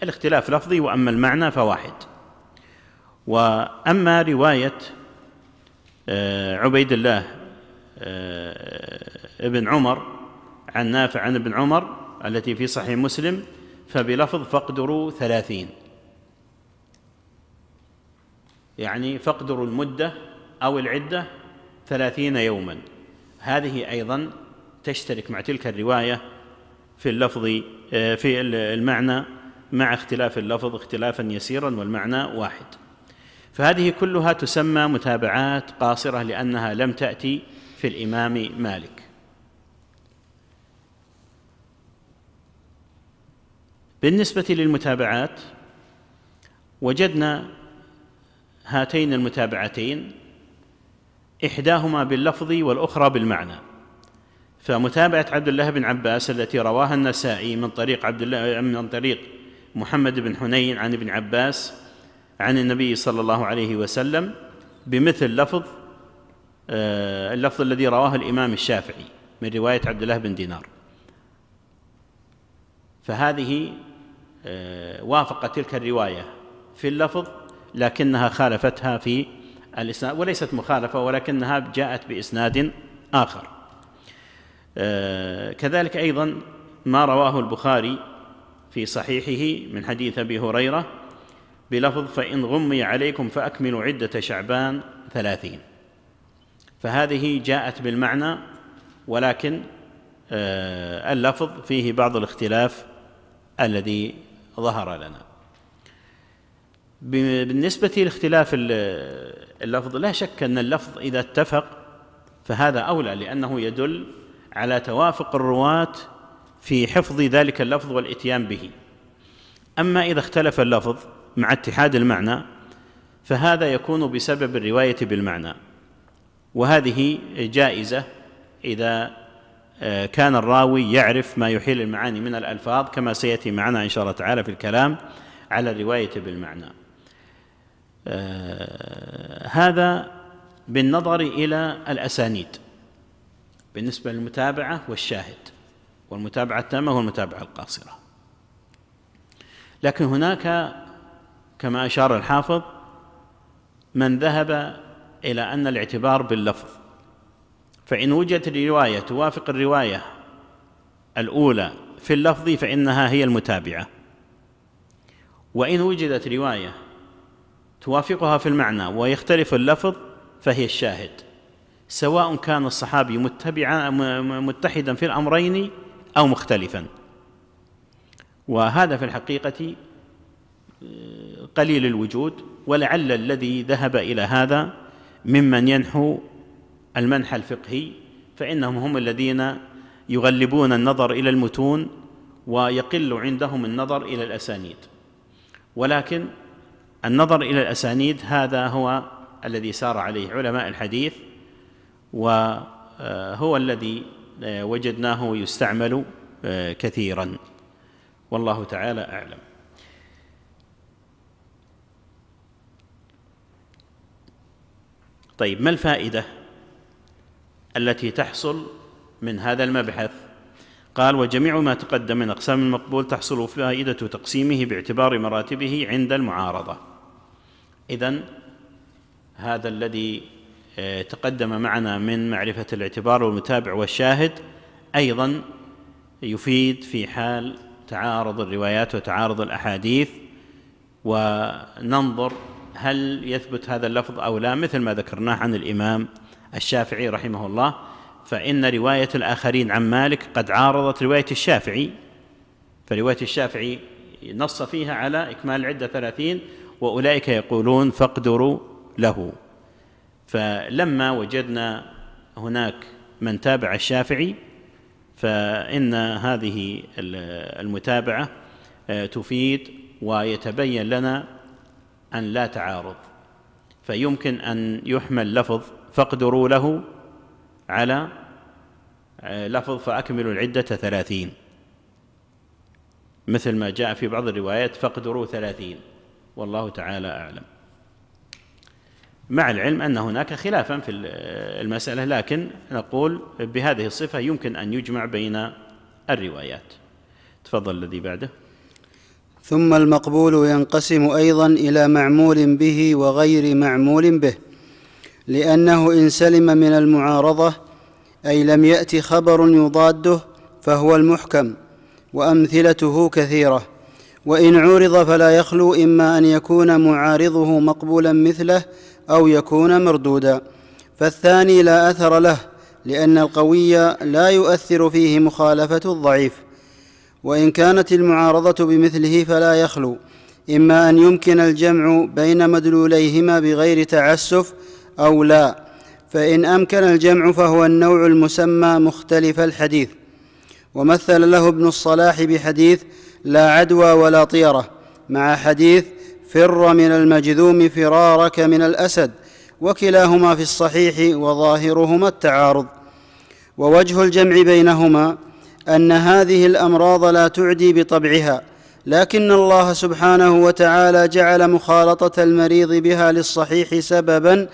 Speaker 1: الاختلاف لفظي وأما المعنى فواحد وأما رواية آه، عبيد الله آه، ابن عمر عن نافع عن ابن عمر التي في صحيح مسلم فبلفظ فاقدروا ثلاثين يعني فاقدروا المدة أو العدة ثلاثين يوما هذه أيضا تشترك مع تلك الرواية في اللفظ آه، في المعنى مع اختلاف اللفظ اختلافا يسيرا والمعنى واحد فهذه كلها تسمى متابعات قاصرة لأنها لم تأتي في الإمام مالك بالنسبة للمتابعات وجدنا هاتين المتابعتين إحداهما باللفظ والأخرى بالمعنى فمتابعة عبد الله بن عباس التي رواها النسائي من طريق عبد الله من طريق محمد بن حنين عن ابن عباس عن النبي صلى الله عليه وسلم بمثل لفظ آه، اللفظ الذي رواه الإمام الشافعي من رواية عبد الله بن دينار فهذه آه، وافقت تلك الرواية في اللفظ لكنها خالفتها في الإسناد وليست مخالفة ولكنها جاءت بإسناد آخر آه، كذلك ايضا ما رواه البخاري في صحيحه من حديث ابي هريره بلفظ فان غمي عليكم فاكملوا عده شعبان ثلاثين فهذه جاءت بالمعنى ولكن آه، اللفظ فيه بعض الاختلاف الذي ظهر لنا بالنسبة لاختلاف اللفظ لا شك أن اللفظ إذا اتفق فهذا أولى لأنه يدل على توافق الرواة في حفظ ذلك اللفظ والاتيان به اما اذا اختلف اللفظ مع اتحاد المعنى فهذا يكون بسبب الروايه بالمعنى وهذه جائزه اذا آه، كان الراوي يعرف ما يحيل المعاني من الالفاظ كما سياتي معنا ان شاء الله تعالى في الكلام على الروايه بالمعنى آه، هذا بالنظر الى الاسانيد بالنسبة للمتابعة والشاهد والمتابعة التامة والمتابعة القاصرة لكن هناك كما أشار الحافظ من ذهب إلى أن الاعتبار باللفظ فإن وجدت الرواية توافق الرواية الأولى في اللفظ فإنها هي المتابعة وإن وجدت رواية توافقها في المعنى ويختلف اللفظ فهي الشاهد سواء كان الصحابي متبعا متحدا في الامرين او مختلفا وهذا في الحقيقه آه، قليل الوجود ولعل الذي ذهب الى هذا ممن ينحو المنح الفقهي فانهم هم الذين يغلبون النظر الى المتون ويقل عندهم النظر الى الاسانيد ولكن النظر الى الاسانيد هذا هو الذي سار عليه علماء الحديث وهو آه، الذي آه، وجدناه يستعمل آه، كثيرا والله تعالى اعلم طيب ما الفائده التي تحصل من هذا المبحث قال وجميع ما تقدم من اقسام المقبول تحصل فائده تقسيمه باعتبار مراتبه عند المعارضه اذن هذا الذي آه، تقدم معنا من معرفة الاعتبار والمتابع والشاهد أيضا يفيد في حال تعارض الروايات وتعارض الأحاديث وننظر هل يثبت هذا اللفظ أو لا مثل ما ذكرناه عن الإمام الشافعي رحمه الله فإن رواية الآخرين عن مالك قد عارضت رواية الشافعي فرواية الشافعي نص فيها على إكمال العدة ثلاثين وأولئك يقولون فاقدروا له فلما وجدنا هناك من تابع الشافعي فإن هذه المتابعة آه، تفيد ويتبين لنا أن لا تعارض فيمكن أن يحمل لفظ فاقدروا له على آه، لفظ فأكملوا العدة ثلاثين مثل ما جاء في بعض الروايات فاقدروا ثلاثين والله تعالى أعلم مع العلم أن هناك خلافا في المسألة لكن نقول بهذه الصفة يمكن أن يجمع بين الروايات تفضل الذي بعده
Speaker 2: ثم المقبول ينقسم أيضا إلى معمول به وغير معمول به لأنه إن سلم من المعارضة أي لم يأت خبر يضاده فهو المحكم وأمثلته كثيرة وإن عُرض فلا يخلو إما أن يكون معارضه مقبولا مثله أو يكون مردودا فالثاني لا أثر له لأن القوي لا يؤثر فيه مخالفة الضعيف وإن كانت المعارضة بمثله فلا يخلو إما أن يمكن الجمع بين مدلوليهما بغير تعسف أو لا فإن أمكن الجمع فهو النوع المسمى مختلف الحديث ومثل له ابن الصلاح بحديث لا عدوى ولا طيرة مع حديث فر من المجذوم فرارك من الاسد وكلاهما في الصحيح وظاهرهما التعارض ووجه الجمع بينهما ان هذه الامراض لا تعدي بطبعها لكن الله سبحانه وتعالى جعل مخالطه المريض بها للصحيح سببا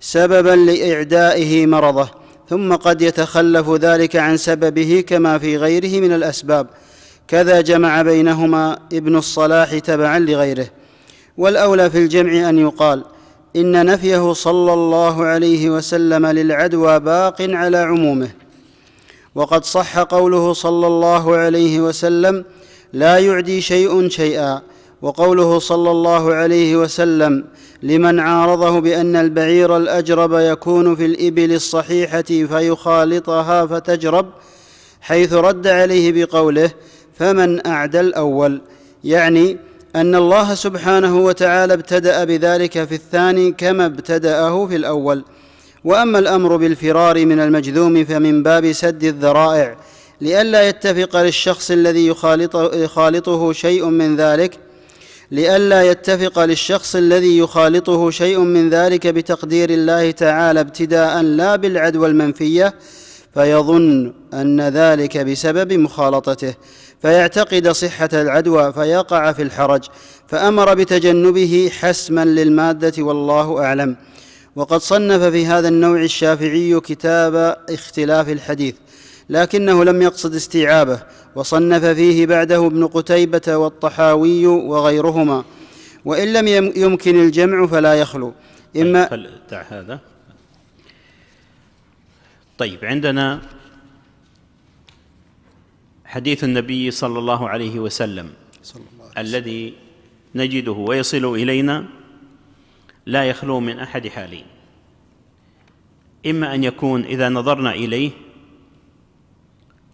Speaker 2: سببا لاعدائه مرضه ثم قد يتخلف ذلك عن سببه كما في غيره من الاسباب كذا جمع بينهما ابن الصلاح تبعا لغيره والاولى في الجمع ان يقال ان نفيه صلى الله عليه وسلم للعدوى باق على عمومه وقد صح قوله صلى الله عليه وسلم لا يعدي شيء شيئا وقوله صلى الله عليه وسلم لمن عارضه بان البعير الاجرب يكون في الابل الصحيحه فيخالطها فتجرب حيث رد عليه بقوله فمن اعدى الاول يعني ان الله سبحانه وتعالى ابتدا بذلك في الثاني كما ابتداه في الاول واما الامر بالفرار من المجذوم فمن باب سد الذرائع لئلا يتفق للشخص الذي يخالطه شيء من ذلك لئلا يتفق للشخص الذي يخالطه شيء من ذلك بتقدير الله تعالى ابتداء لا بالعدوى المنفيه فيظن ان ذلك بسبب مخالطته فيعتقد صحة العدوى فيقع في الحرج فأمر بتجنبه حسما للمادة والله أعلم وقد صنف في هذا النوع الشافعي كتاب اختلاف الحديث لكنه لم يقصد استيعابه وصنف فيه بعده ابن قتيبة والطحاوي وغيرهما وإن لم يمكن الجمع فلا يخلو إما دع
Speaker 1: طيب، هذا طيب عندنا حديث النبي صلى الله عليه وسلم صلى الله عليه الذي نجده ويصل الينا لا يخلو من احد حالين اما ان يكون اذا نظرنا اليه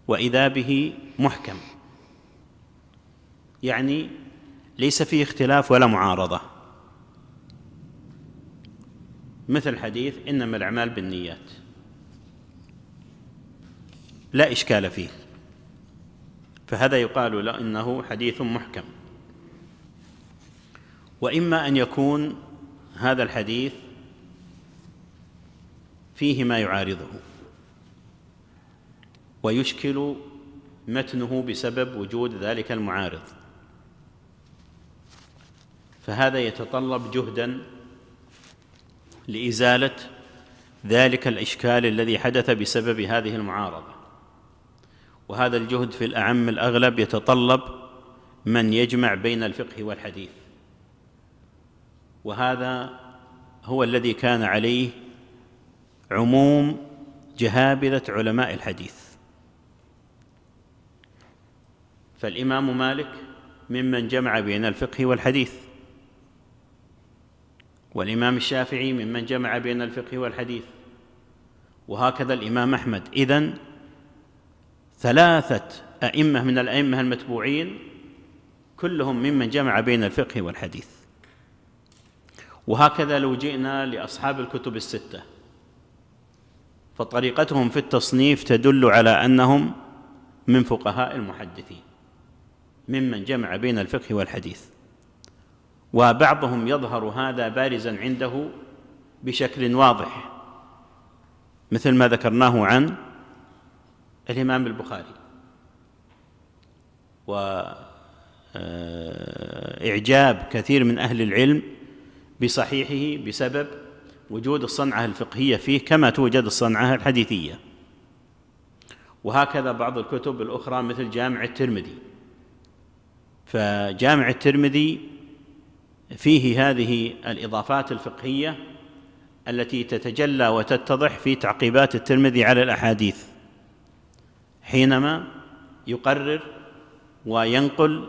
Speaker 1: واذا به محكم يعني ليس فيه اختلاف ولا معارضه مثل حديث انما الاعمال بالنيات لا اشكال فيه فهذا يقال له انه حديث محكم واما ان يكون هذا الحديث فيه ما يعارضه ويشكل متنه بسبب وجود ذلك المعارض فهذا يتطلب جهدا لازاله ذلك الاشكال الذي حدث بسبب هذه المعارضه وهذا الجهد في الأعم الأغلب يتطلب من يجمع بين الفقه والحديث وهذا هو الذي كان عليه عموم جهابذة علماء الحديث فالإمام مالك ممن جمع بين الفقه والحديث والإمام الشافعي ممن جمع بين الفقه والحديث وهكذا الإمام أحمد إذن ثلاثة أئمة من الأئمة المتبوعين كلهم ممن جمع بين الفقه والحديث وهكذا لو جئنا لأصحاب الكتب الستة فطريقتهم في التصنيف تدل على أنهم من فقهاء المحدثين ممن جمع بين الفقه والحديث وبعضهم يظهر هذا بارزا عنده بشكل واضح مثل ما ذكرناه عن الإمام البخاري وإعجاب آه، كثير من أهل العلم بصحيحه بسبب وجود الصنعة الفقهية فيه كما توجد الصنعة الحديثية وهكذا بعض الكتب الأخرى مثل جامع الترمذي فجامع الترمذي فيه هذه الإضافات الفقهية التي تتجلى وتتضح في تعقيبات الترمذي على الأحاديث حينما يقرر وينقل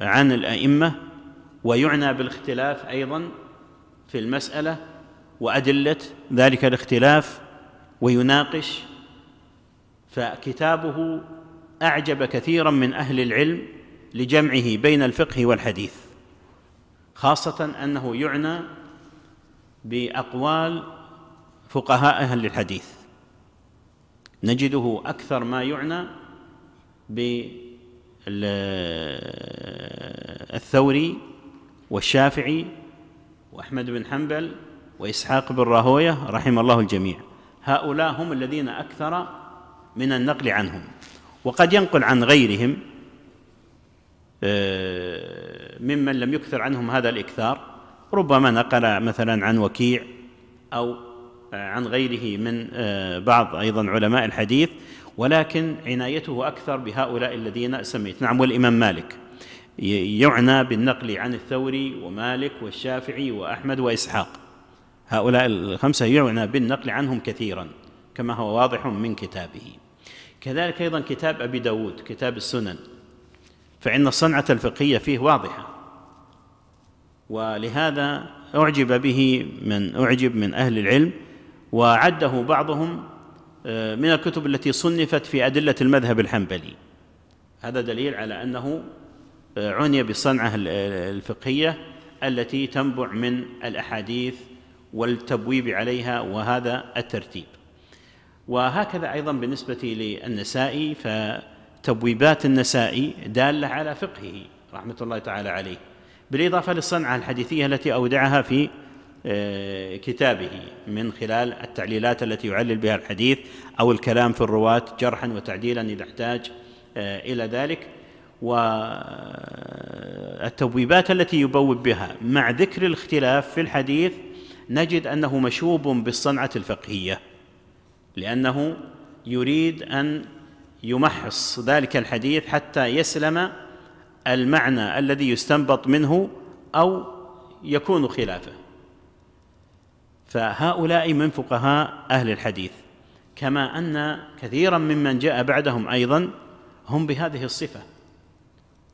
Speaker 1: عن الائمه ويعنى بالاختلاف ايضا في المساله وادله ذلك الاختلاف ويناقش فكتابه اعجب كثيرا من اهل العلم لجمعه بين الفقه والحديث خاصه انه يعنى باقوال فقهاء اهل الحديث نجده أكثر ما يعنى بالثوري والشافعي وأحمد بن حنبل وإسحاق بن راهوية رحم الله الجميع هؤلاء هم الذين أكثر من النقل عنهم وقد ينقل عن غيرهم آه، ممن لم يكثر عنهم هذا الإكثار ربما نقل مثلا عن وكيع أو عن غيره من آه، بعض أيضا علماء الحديث ولكن عنايته أكثر بهؤلاء الذين سميت نعم والإمام مالك يعنى بالنقل عن الثوري ومالك والشافعي وأحمد وإسحاق هؤلاء الخمسة يعنى بالنقل عنهم كثيرا كما هو واضح من كتابه كذلك أيضا كتاب أبي داود كتاب السنن فإن الصنعة الفقهية فيه واضحة ولهذا أعجب به من أعجب من أهل العلم وعده بعضهم آه، من الكتب التي صنفت في أدلة المذهب الحنبلي هذا دليل على أنه آه، عني بالصنعة الفقهية التي تنبع من الأحاديث والتبويب عليها وهذا الترتيب وهكذا أيضا بالنسبة للنسائي فتبويبات النسائي دالة على فقهه رحمة الله تعالى عليه بالإضافة للصنعة الحديثية التي أودعها في آه، كتابه من خلال التعليلات التي يعلل بها الحديث أو الكلام في الرواة جرحا وتعديلا إذا احتاج آه، إلى ذلك والتبويبات التي يبوب بها مع ذكر الاختلاف في الحديث نجد أنه مشوب بالصنعة الفقهية لأنه يريد أن يمحص ذلك الحديث حتى يسلم المعنى الذي يستنبط منه أو يكون خلافه فهؤلاء من فقهاء اهل الحديث كما ان كثيرا ممن جاء بعدهم ايضا هم بهذه الصفه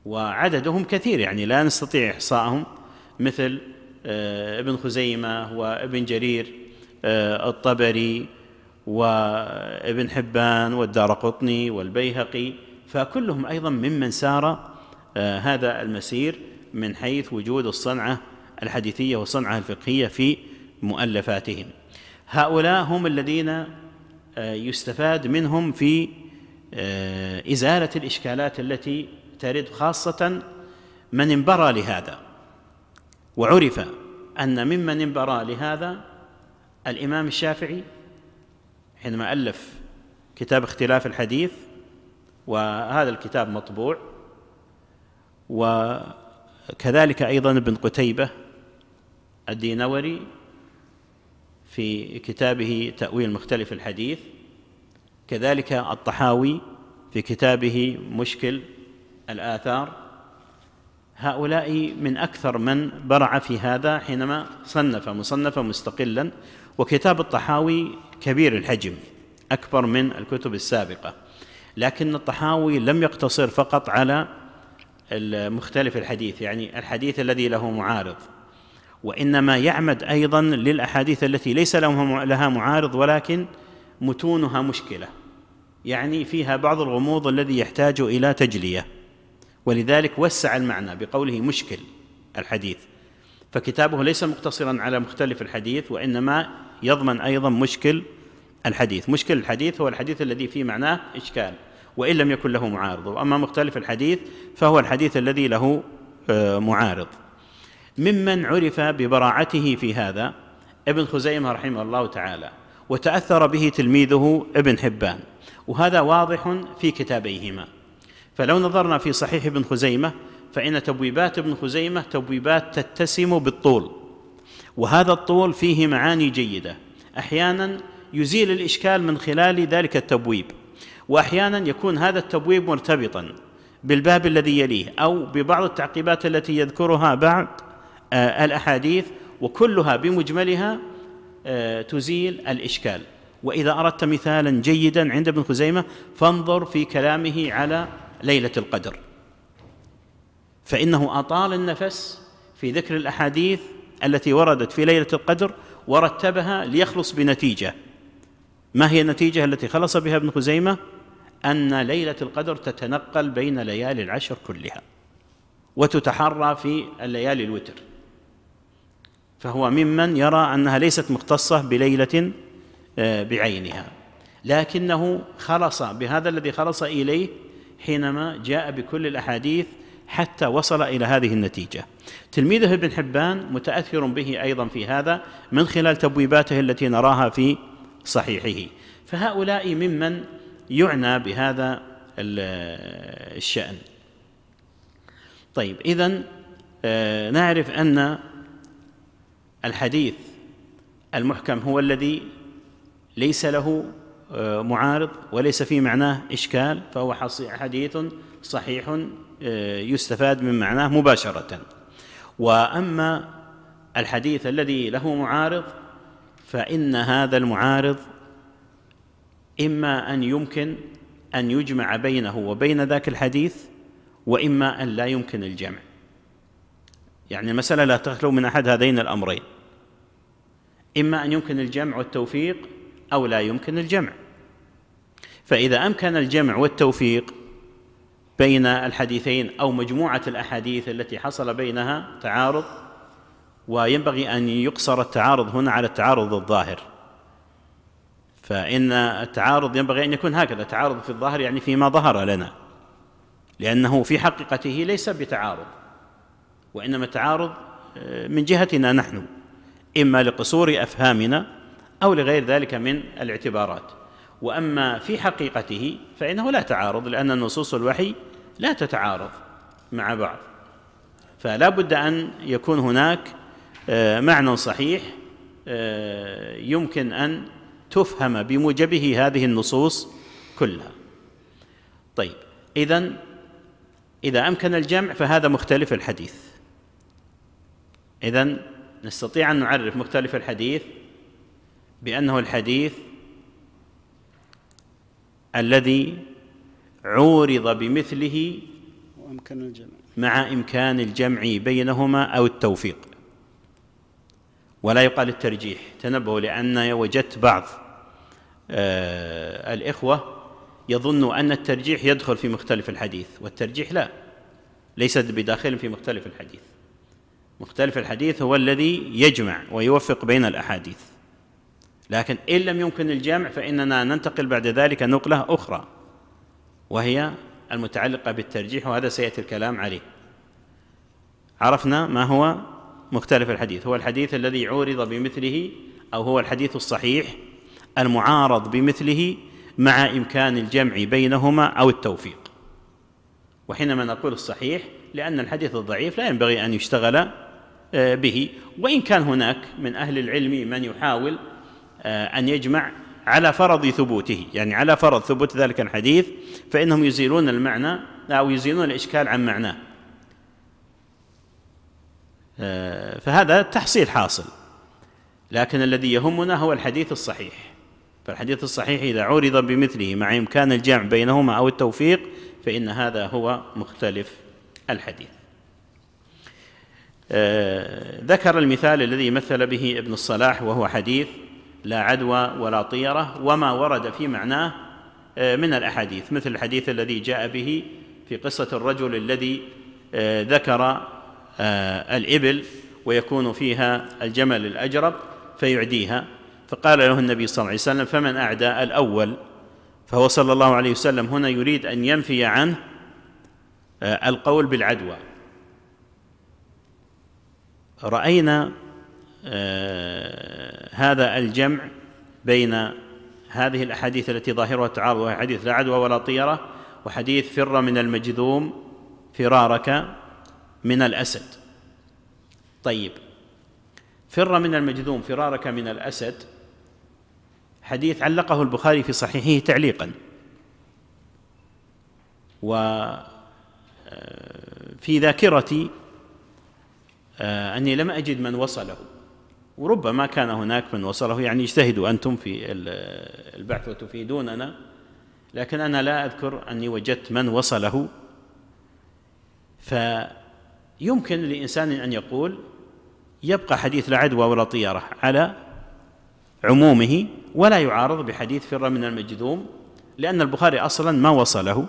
Speaker 1: وعددهم كثير يعني لا نستطيع احصائهم مثل آه، ابن خزيمه وابن جرير آه، الطبري وابن حبان والدار قطني والبيهقي فكلهم ايضا ممن سار آه، هذا المسير من حيث وجود الصنعه الحديثيه والصنعه الفقهيه في مؤلفاتهم هؤلاء هم الذين آه، يستفاد منهم في آه، إزالة الإشكالات التي ترد خاصة من انبرى لهذا وعرف أن ممن انبرى لهذا الإمام الشافعي حينما ألف كتاب اختلاف الحديث وهذا الكتاب مطبوع وكذلك أيضا ابن قتيبة الدينوري في كتابه تأويل مختلف الحديث كذلك الطحاوي في كتابه مشكل الآثار هؤلاء من أكثر من برع في هذا حينما صنف مصنفا مستقلا وكتاب الطحاوي كبير الحجم أكبر من الكتب السابقة لكن الطحاوي لم يقتصر فقط على مختلف الحديث يعني الحديث الذي له معارض وانما يعمد ايضا للاحاديث التي ليس لها معارض ولكن متونها مشكله يعني فيها بعض الغموض الذي يحتاج الى تجليه ولذلك وسع المعنى بقوله مشكل الحديث فكتابه ليس مقتصرا على مختلف الحديث وانما يضمن ايضا مشكل الحديث مشكل الحديث هو الحديث الذي في معناه اشكال وان لم يكن له معارض واما مختلف الحديث فهو الحديث الذي له آه، معارض ممن عرف ببراعته في هذا ابن خزيمه رحمه الله تعالى وتاثر به تلميذه ابن حبان وهذا واضح في كتابيهما فلو نظرنا في صحيح ابن خزيمه فان تبويبات ابن خزيمه تبويبات تتسم بالطول وهذا الطول فيه معاني جيده احيانا يزيل الاشكال من خلال ذلك التبويب واحيانا يكون هذا التبويب مرتبطا بالباب الذي يليه او ببعض التعقيبات التي يذكرها بعد آه، الأحاديث وكلها بمجملها آه، تزيل الإشكال وإذا أردت مثالا جيدا عند ابن خزيمة فانظر في كلامه على ليلة القدر فإنه أطال النفس في ذكر الأحاديث التي وردت في ليلة القدر ورتبها ليخلص بنتيجة ما هي النتيجة التي خلص بها ابن خزيمة أن ليلة القدر تتنقل بين ليالي العشر كلها وتتحرى في الليالي الوتر فهو ممن يرى انها ليست مختصه بليله آه، بعينها لكنه خلص بهذا الذي خلص اليه حينما جاء بكل الاحاديث حتى وصل الى هذه النتيجه. تلميذه ابن حبان متاثر به ايضا في هذا من خلال تبويباته التي نراها في صحيحه. فهؤلاء ممن يعنى بهذا آه، الشان. طيب اذا آه، نعرف ان الحديث المحكم هو الذي ليس له آه، معارض وليس في معناه إشكال فهو حديث صحيح آه، يستفاد من معناه مباشرة وأما الحديث الذي له معارض فإن هذا المعارض إما أن يمكن أن يجمع بينه وبين ذاك الحديث وإما أن لا يمكن الجمع يعني المسألة لا تخلو من أحد هذين الأمرين إما أن يمكن الجمع والتوفيق أو لا يمكن الجمع فإذا أمكن الجمع والتوفيق بين الحديثين أو مجموعة الأحاديث التي حصل بينها تعارض وينبغي أن يقصر التعارض هنا على التعارض الظاهر فإن التعارض ينبغي أن يكون هكذا تعارض في الظاهر يعني فيما ظهر لنا لأنه في حقيقته ليس بتعارض وإنما تعارض آه، من جهتنا نحن إما لقصور أفهامنا أو لغير ذلك من الاعتبارات وأما في حقيقته فإنه لا تعارض لأن النصوص الوحي لا تتعارض مع بعض فلا بد أن يكون هناك آه، معنى صحيح آه، يمكن أن تفهم بموجبه هذه النصوص كلها طيب إذا إذا أمكن الجمع فهذا مختلف الحديث إذا نستطيع أن نعرف مختلف الحديث بأنه الحديث الذي عورض بمثله
Speaker 2: وإمكان الجمع
Speaker 1: مع إمكان الجمع بينهما أو التوفيق ولا يقال الترجيح تنبهوا لأن وجدت بعض آه الإخوة يظن أن الترجيح يدخل في مختلف الحديث والترجيح لا ليست بداخل في مختلف الحديث مختلف الحديث هو الذي يجمع ويوفق بين الأحاديث لكن إن لم يمكن الجمع فإننا ننتقل بعد ذلك نقلة أخرى وهي المتعلقة بالترجيح وهذا سيأتي الكلام عليه عرفنا ما هو مختلف الحديث هو الحديث الذي عورض بمثله أو هو الحديث الصحيح المعارض بمثله مع إمكان الجمع بينهما أو التوفيق وحينما نقول الصحيح لأن الحديث الضعيف لا ينبغي أن يشتغل آه، به وان كان هناك من اهل العلم من يحاول آه، ان يجمع على فرض ثبوته يعني على فرض ثبوت ذلك الحديث فانهم يزيلون المعنى او يزيلون الاشكال عن معناه آه، فهذا تحصيل حاصل لكن الذي يهمنا هو الحديث الصحيح فالحديث الصحيح اذا عرض بمثله مع امكان الجمع بينهما او التوفيق فان هذا هو مختلف الحديث آه، ذكر المثال الذي مثل به ابن الصلاح وهو حديث لا عدوى ولا طيرة وما ورد في معناه آه، من الأحاديث مثل الحديث الذي جاء به في قصة الرجل الذي آه، ذكر الإبل ويكون فيها الجمل الأجرب فيعديها فقال له النبي صلى الله عليه وسلم فمن أعدى الأول فهو صلى الله عليه وسلم هنا يريد أن ينفي عنه القول بالعدوى راينا آه، هذا الجمع بين هذه الاحاديث التي ظاهرها تعارض وهي حديث لا عدوى ولا طيره وحديث فر من المجذوم فرارك من الاسد طيب فر من المجذوم فرارك من الاسد حديث علقه البخاري في صحيحه تعليقا وفي آه، ذاكرتي آه، أني لم أجد من وصله وربما كان هناك من وصله يعني اجتهدوا أنتم في البحث وتفيدوننا لكن أنا لا أذكر أني وجدت من وصله فيمكن لإنسان أن يقول يبقى حديث لا عدوى ولا طيرة على عمومه ولا يعارض بحديث فر من المجذوم لأن البخاري أصلا ما وصله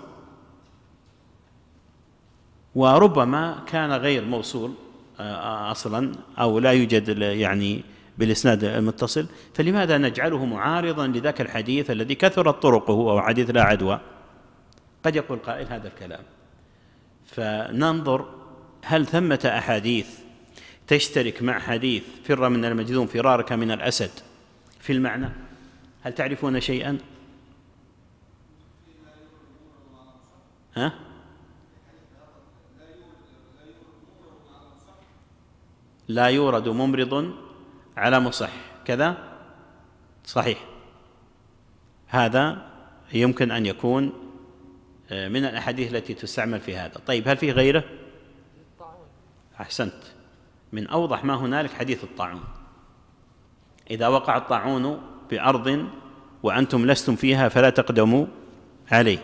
Speaker 1: وربما كان غير موصول آه، أصلا أو لا يوجد يعني بالإسناد المتصل فلماذا نجعله معارضا لذاك الحديث الذي كثرت طرقه أو حديث لا عدوى قد يقول قائل هذا الكلام فننظر هل ثمة أحاديث تشترك مع حديث فر من المجذوم فرارك من الأسد في المعنى هل تعرفون شيئا ها لا يورد ممرض على مصح كذا صحيح هذا يمكن أن يكون آه، من الأحاديث التي تستعمل في هذا طيب هل في غيره أحسنت من أوضح ما هنالك حديث الطاعون إذا وقع الطاعون بأرض وأنتم لستم فيها فلا تقدموا عليه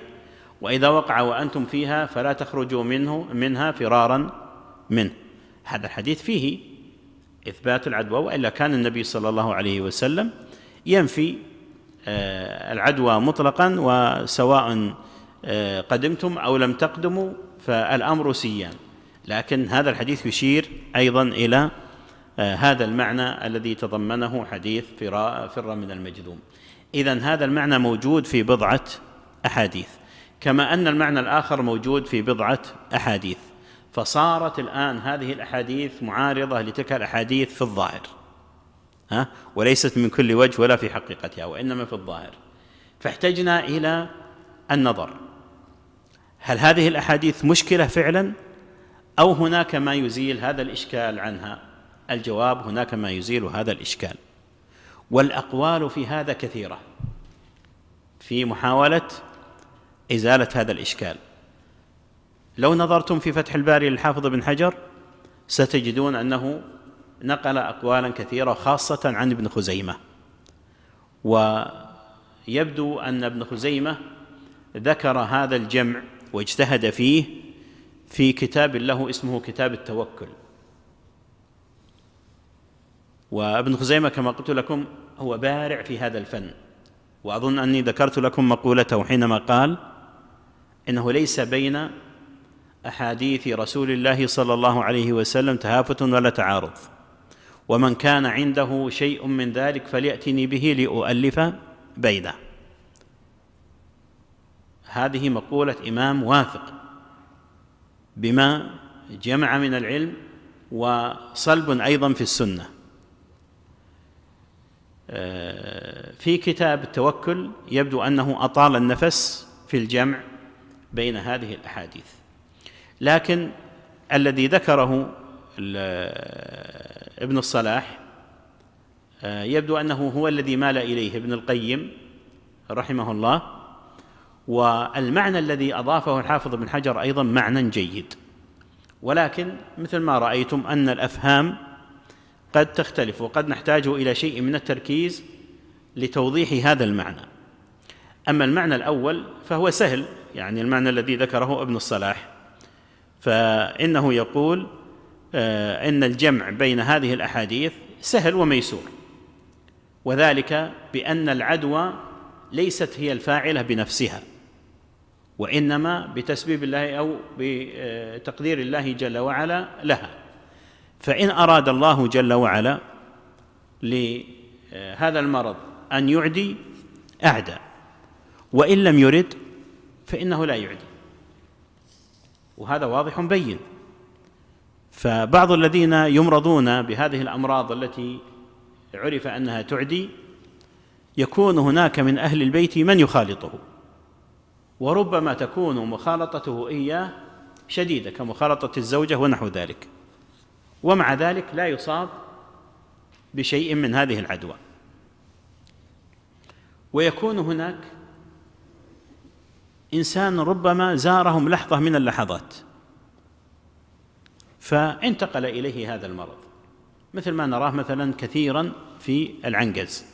Speaker 1: وإذا وقع وأنتم فيها فلا تخرجوا منه منها فرارا منه هذا الحديث فيه إثبات العدوى وإلا كان النبي صلى الله عليه وسلم ينفي آه، العدوى مطلقا وسواء آه، قدمتم أو لم تقدموا فالأمر سيان لكن هذا الحديث يشير أيضا إلى آه، هذا المعنى الذي تضمنه حديث فر من المجذوم إذا هذا المعنى موجود في بضعة أحاديث كما أن المعنى الآخر موجود في بضعة أحاديث فصارت الآن هذه الأحاديث معارضة لتلك الأحاديث في الظاهر ها؟ وليست من كل وجه ولا في حقيقتها وإنما في الظاهر فاحتجنا إلى النظر هل هذه الأحاديث مشكلة فعلا أو هناك ما يزيل هذا الإشكال عنها الجواب هناك ما يزيل هذا الإشكال والأقوال في هذا كثيرة في محاولة إزالة هذا الإشكال لو نظرتم في فتح الباري للحافظ بن حجر ستجدون أنه نقل أقوالا كثيرة خاصة عن ابن خزيمة ويبدو أن ابن خزيمة ذكر هذا الجمع واجتهد فيه في كتاب له اسمه كتاب التوكل وابن خزيمة كما قلت لكم هو بارع في هذا الفن وأظن أني ذكرت لكم مقولته حينما قال إنه ليس بين احاديث رسول الله صلى الله عليه وسلم تهافت ولا تعارض ومن كان عنده شيء من ذلك فلياتني به لاؤلف بينه هذه مقوله امام واثق بما جمع من العلم وصلب ايضا في السنه في كتاب التوكل يبدو انه اطال النفس في الجمع بين هذه الاحاديث لكن الذي ذكره ابن الصلاح آه، يبدو انه هو الذي مال اليه ابن القيم رحمه الله والمعنى الذي اضافه الحافظ بن حجر ايضا معنى جيد ولكن مثل ما رايتم ان الافهام قد تختلف وقد نحتاج الى شيء من التركيز لتوضيح هذا المعنى اما المعنى الاول فهو سهل يعني المعنى الذي ذكره ابن الصلاح فإنه يقول آه، إن الجمع بين هذه الأحاديث سهل وميسور وذلك بأن العدوى ليست هي الفاعلة بنفسها وإنما بتسبيب الله أو بتقدير الله جل وعلا لها فإن أراد الله جل وعلا لهذا المرض أن يعدي أعدى وإن لم يرد فإنه لا يعدي وهذا واضح بين فبعض الذين يمرضون بهذه الامراض التي عرف انها تعدي يكون هناك من اهل البيت من يخالطه وربما تكون مخالطته اياه شديده كمخالطه الزوجه ونحو ذلك ومع ذلك لا يصاب بشيء من هذه العدوى ويكون هناك انسان ربما زارهم لحظه من اللحظات فانتقل اليه هذا المرض مثل ما نراه مثلا كثيرا في العنجز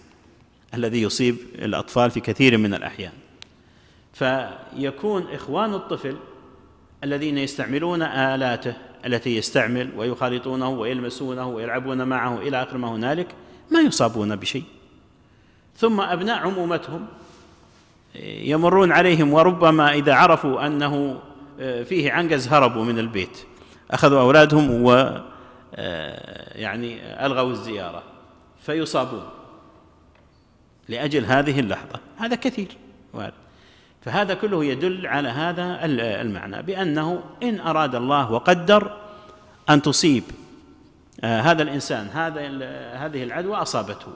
Speaker 1: الذي يصيب الاطفال في كثير من الاحيان فيكون اخوان الطفل الذين يستعملون الاته التي يستعمل ويخالطونه ويلمسونه ويلعبون معه الى اخر ما هنالك ما يصابون بشيء ثم ابناء عمومتهم يمرون عليهم وربما إذا عرفوا أنه آه، فيه عنقز هربوا من البيت أخذوا أولادهم و آه، يعني ألغوا الزيارة فيصابون لأجل هذه اللحظة هذا كثير فهذا كله يدل على هذا آه، المعنى بأنه إن أراد الله وقدر أن تصيب هذا الإنسان هذا هذه العدوى أصابته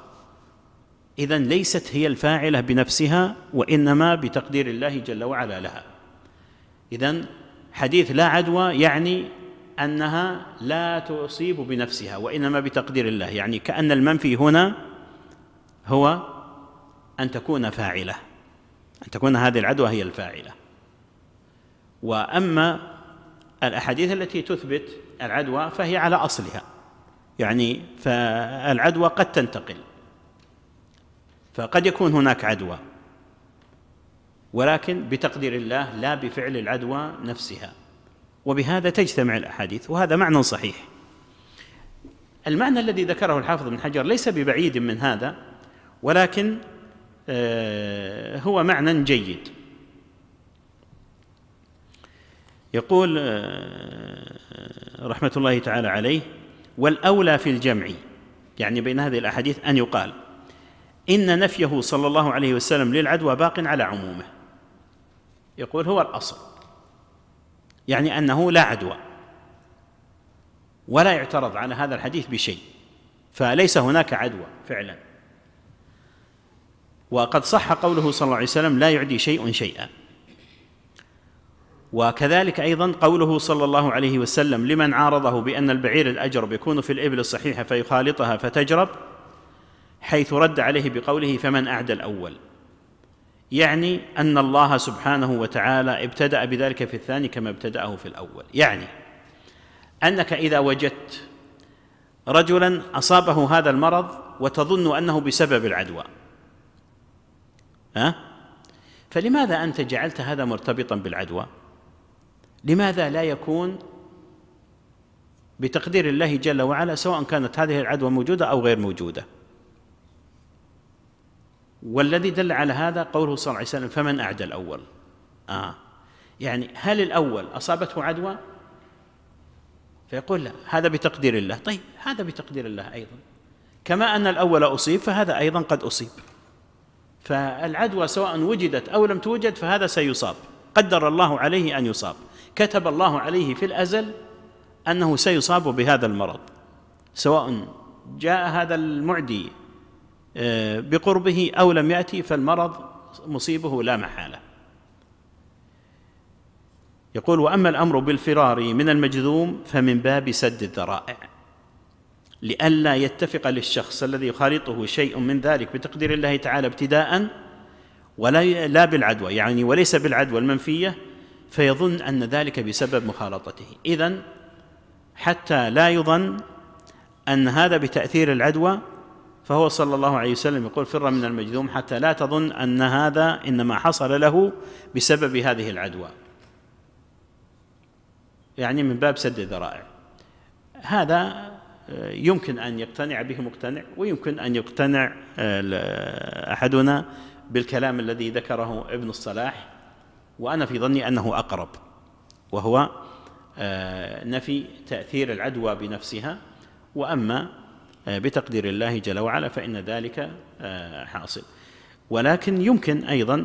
Speaker 1: إذا ليست هي الفاعلة بنفسها وإنما بتقدير الله جل وعلا لها إذا حديث لا عدوى يعني أنها لا تصيب بنفسها وإنما بتقدير الله يعني كأن المنفي هنا هو أن تكون فاعلة أن تكون هذه العدوى هي الفاعلة وأما الأحاديث التي تثبت العدوى فهي على أصلها يعني فالعدوى قد تنتقل فقد يكون هناك عدوى ولكن بتقدير الله لا بفعل العدوى نفسها وبهذا تجتمع الاحاديث وهذا معنى صحيح المعنى الذي ذكره الحافظ بن حجر ليس ببعيد من هذا ولكن آه، هو معنى جيد يقول آه، رحمه الله تعالى عليه والاولى في الجمع يعني بين هذه الاحاديث ان يقال إن نفيه صلى الله عليه وسلم للعدوى باق على عمومه يقول هو الأصل يعني أنه لا عدوى ولا يعترض على هذا الحديث بشيء فليس هناك عدوى فعلا وقد صح قوله صلى الله عليه وسلم لا يعدي شيء شيئا وكذلك أيضا قوله صلى الله عليه وسلم لمن عارضه بأن البعير الأجرب يكون في الإبل الصحيحة فيخالطها فتجرب حيث رد عليه بقوله فمن اعدى الاول يعني ان الله سبحانه وتعالى ابتدا بذلك في الثاني كما ابتداه في الاول يعني انك اذا وجدت رجلا اصابه هذا المرض وتظن انه بسبب العدوى ها فلماذا انت جعلت هذا مرتبطا بالعدوى لماذا لا يكون بتقدير الله جل وعلا سواء كانت هذه العدوى موجوده او غير موجوده والذي دل على هذا قوله صلى الله عليه وسلم فمن أعدى الأول آه يعني هل الأول أصابته عدوى فيقول لا هذا بتقدير الله طيب هذا بتقدير الله أيضا كما أن الأول أصيب فهذا أيضا قد أصيب فالعدوى سواء وجدت أو لم توجد فهذا سيصاب قدر الله عليه أن يصاب كتب الله عليه في الأزل أنه سيصاب بهذا المرض سواء جاء هذا المعدي بقربه او لم ياتي فالمرض مصيبه لا محاله يقول واما الامر بالفرار من المجذوم فمن باب سد الذرائع لئلا يتفق للشخص الذي يخالطه شيء من ذلك بتقدير الله تعالى ابتداء ولا لا بالعدوى يعني وليس بالعدوى المنفيه فيظن ان ذلك بسبب مخالطته اذا حتى لا يظن ان هذا بتاثير العدوى فهو صلى الله عليه وسلم يقول فر من المجذوم حتى لا تظن ان هذا انما حصل له بسبب هذه العدوى يعني من باب سد الذرائع هذا آه، يمكن ان يقتنع به مقتنع ويمكن ان يقتنع آه، احدنا بالكلام الذي ذكره ابن الصلاح وانا في ظني انه اقرب وهو آه، نفي تاثير العدوى بنفسها واما آه، بتقدير الله جل وعلا فإن ذلك آه، حاصل ولكن يمكن أيضا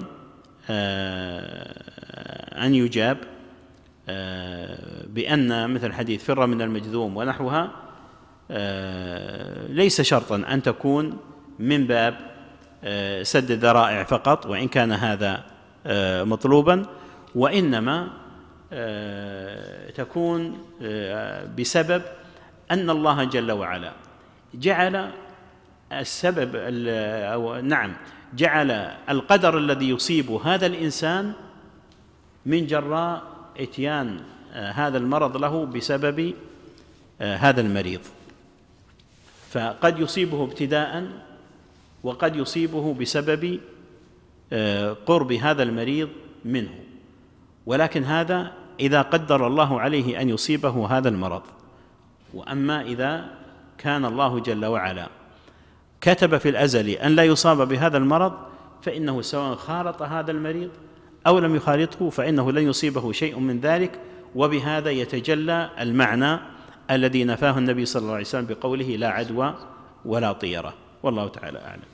Speaker 1: آه، أن يجاب بأن مثل حديث فر من المجذوم ونحوها ليس شرطا أن تكون من باب سد الذرائع فقط وإن كان هذا مطلوبا وإنما تكون بسبب أن الله جل وعلا جعل السبب أو نعم جعل القدر الذي يصيب هذا الإنسان من جراء إتيان آه، هذا المرض له بسبب آه، هذا المريض فقد يصيبه ابتداء وقد يصيبه بسبب آه، قرب هذا المريض منه ولكن هذا إذا قدر الله عليه أن يصيبه هذا المرض وأما إذا كان الله جل وعلا كتب في الازل ان لا يصاب بهذا المرض فانه سواء خالط هذا المريض او لم يخالطه فانه لن يصيبه شيء من ذلك وبهذا يتجلى المعنى الذي نفاه النبي صلى الله عليه وسلم بقوله لا عدوى ولا طيره والله تعالى اعلم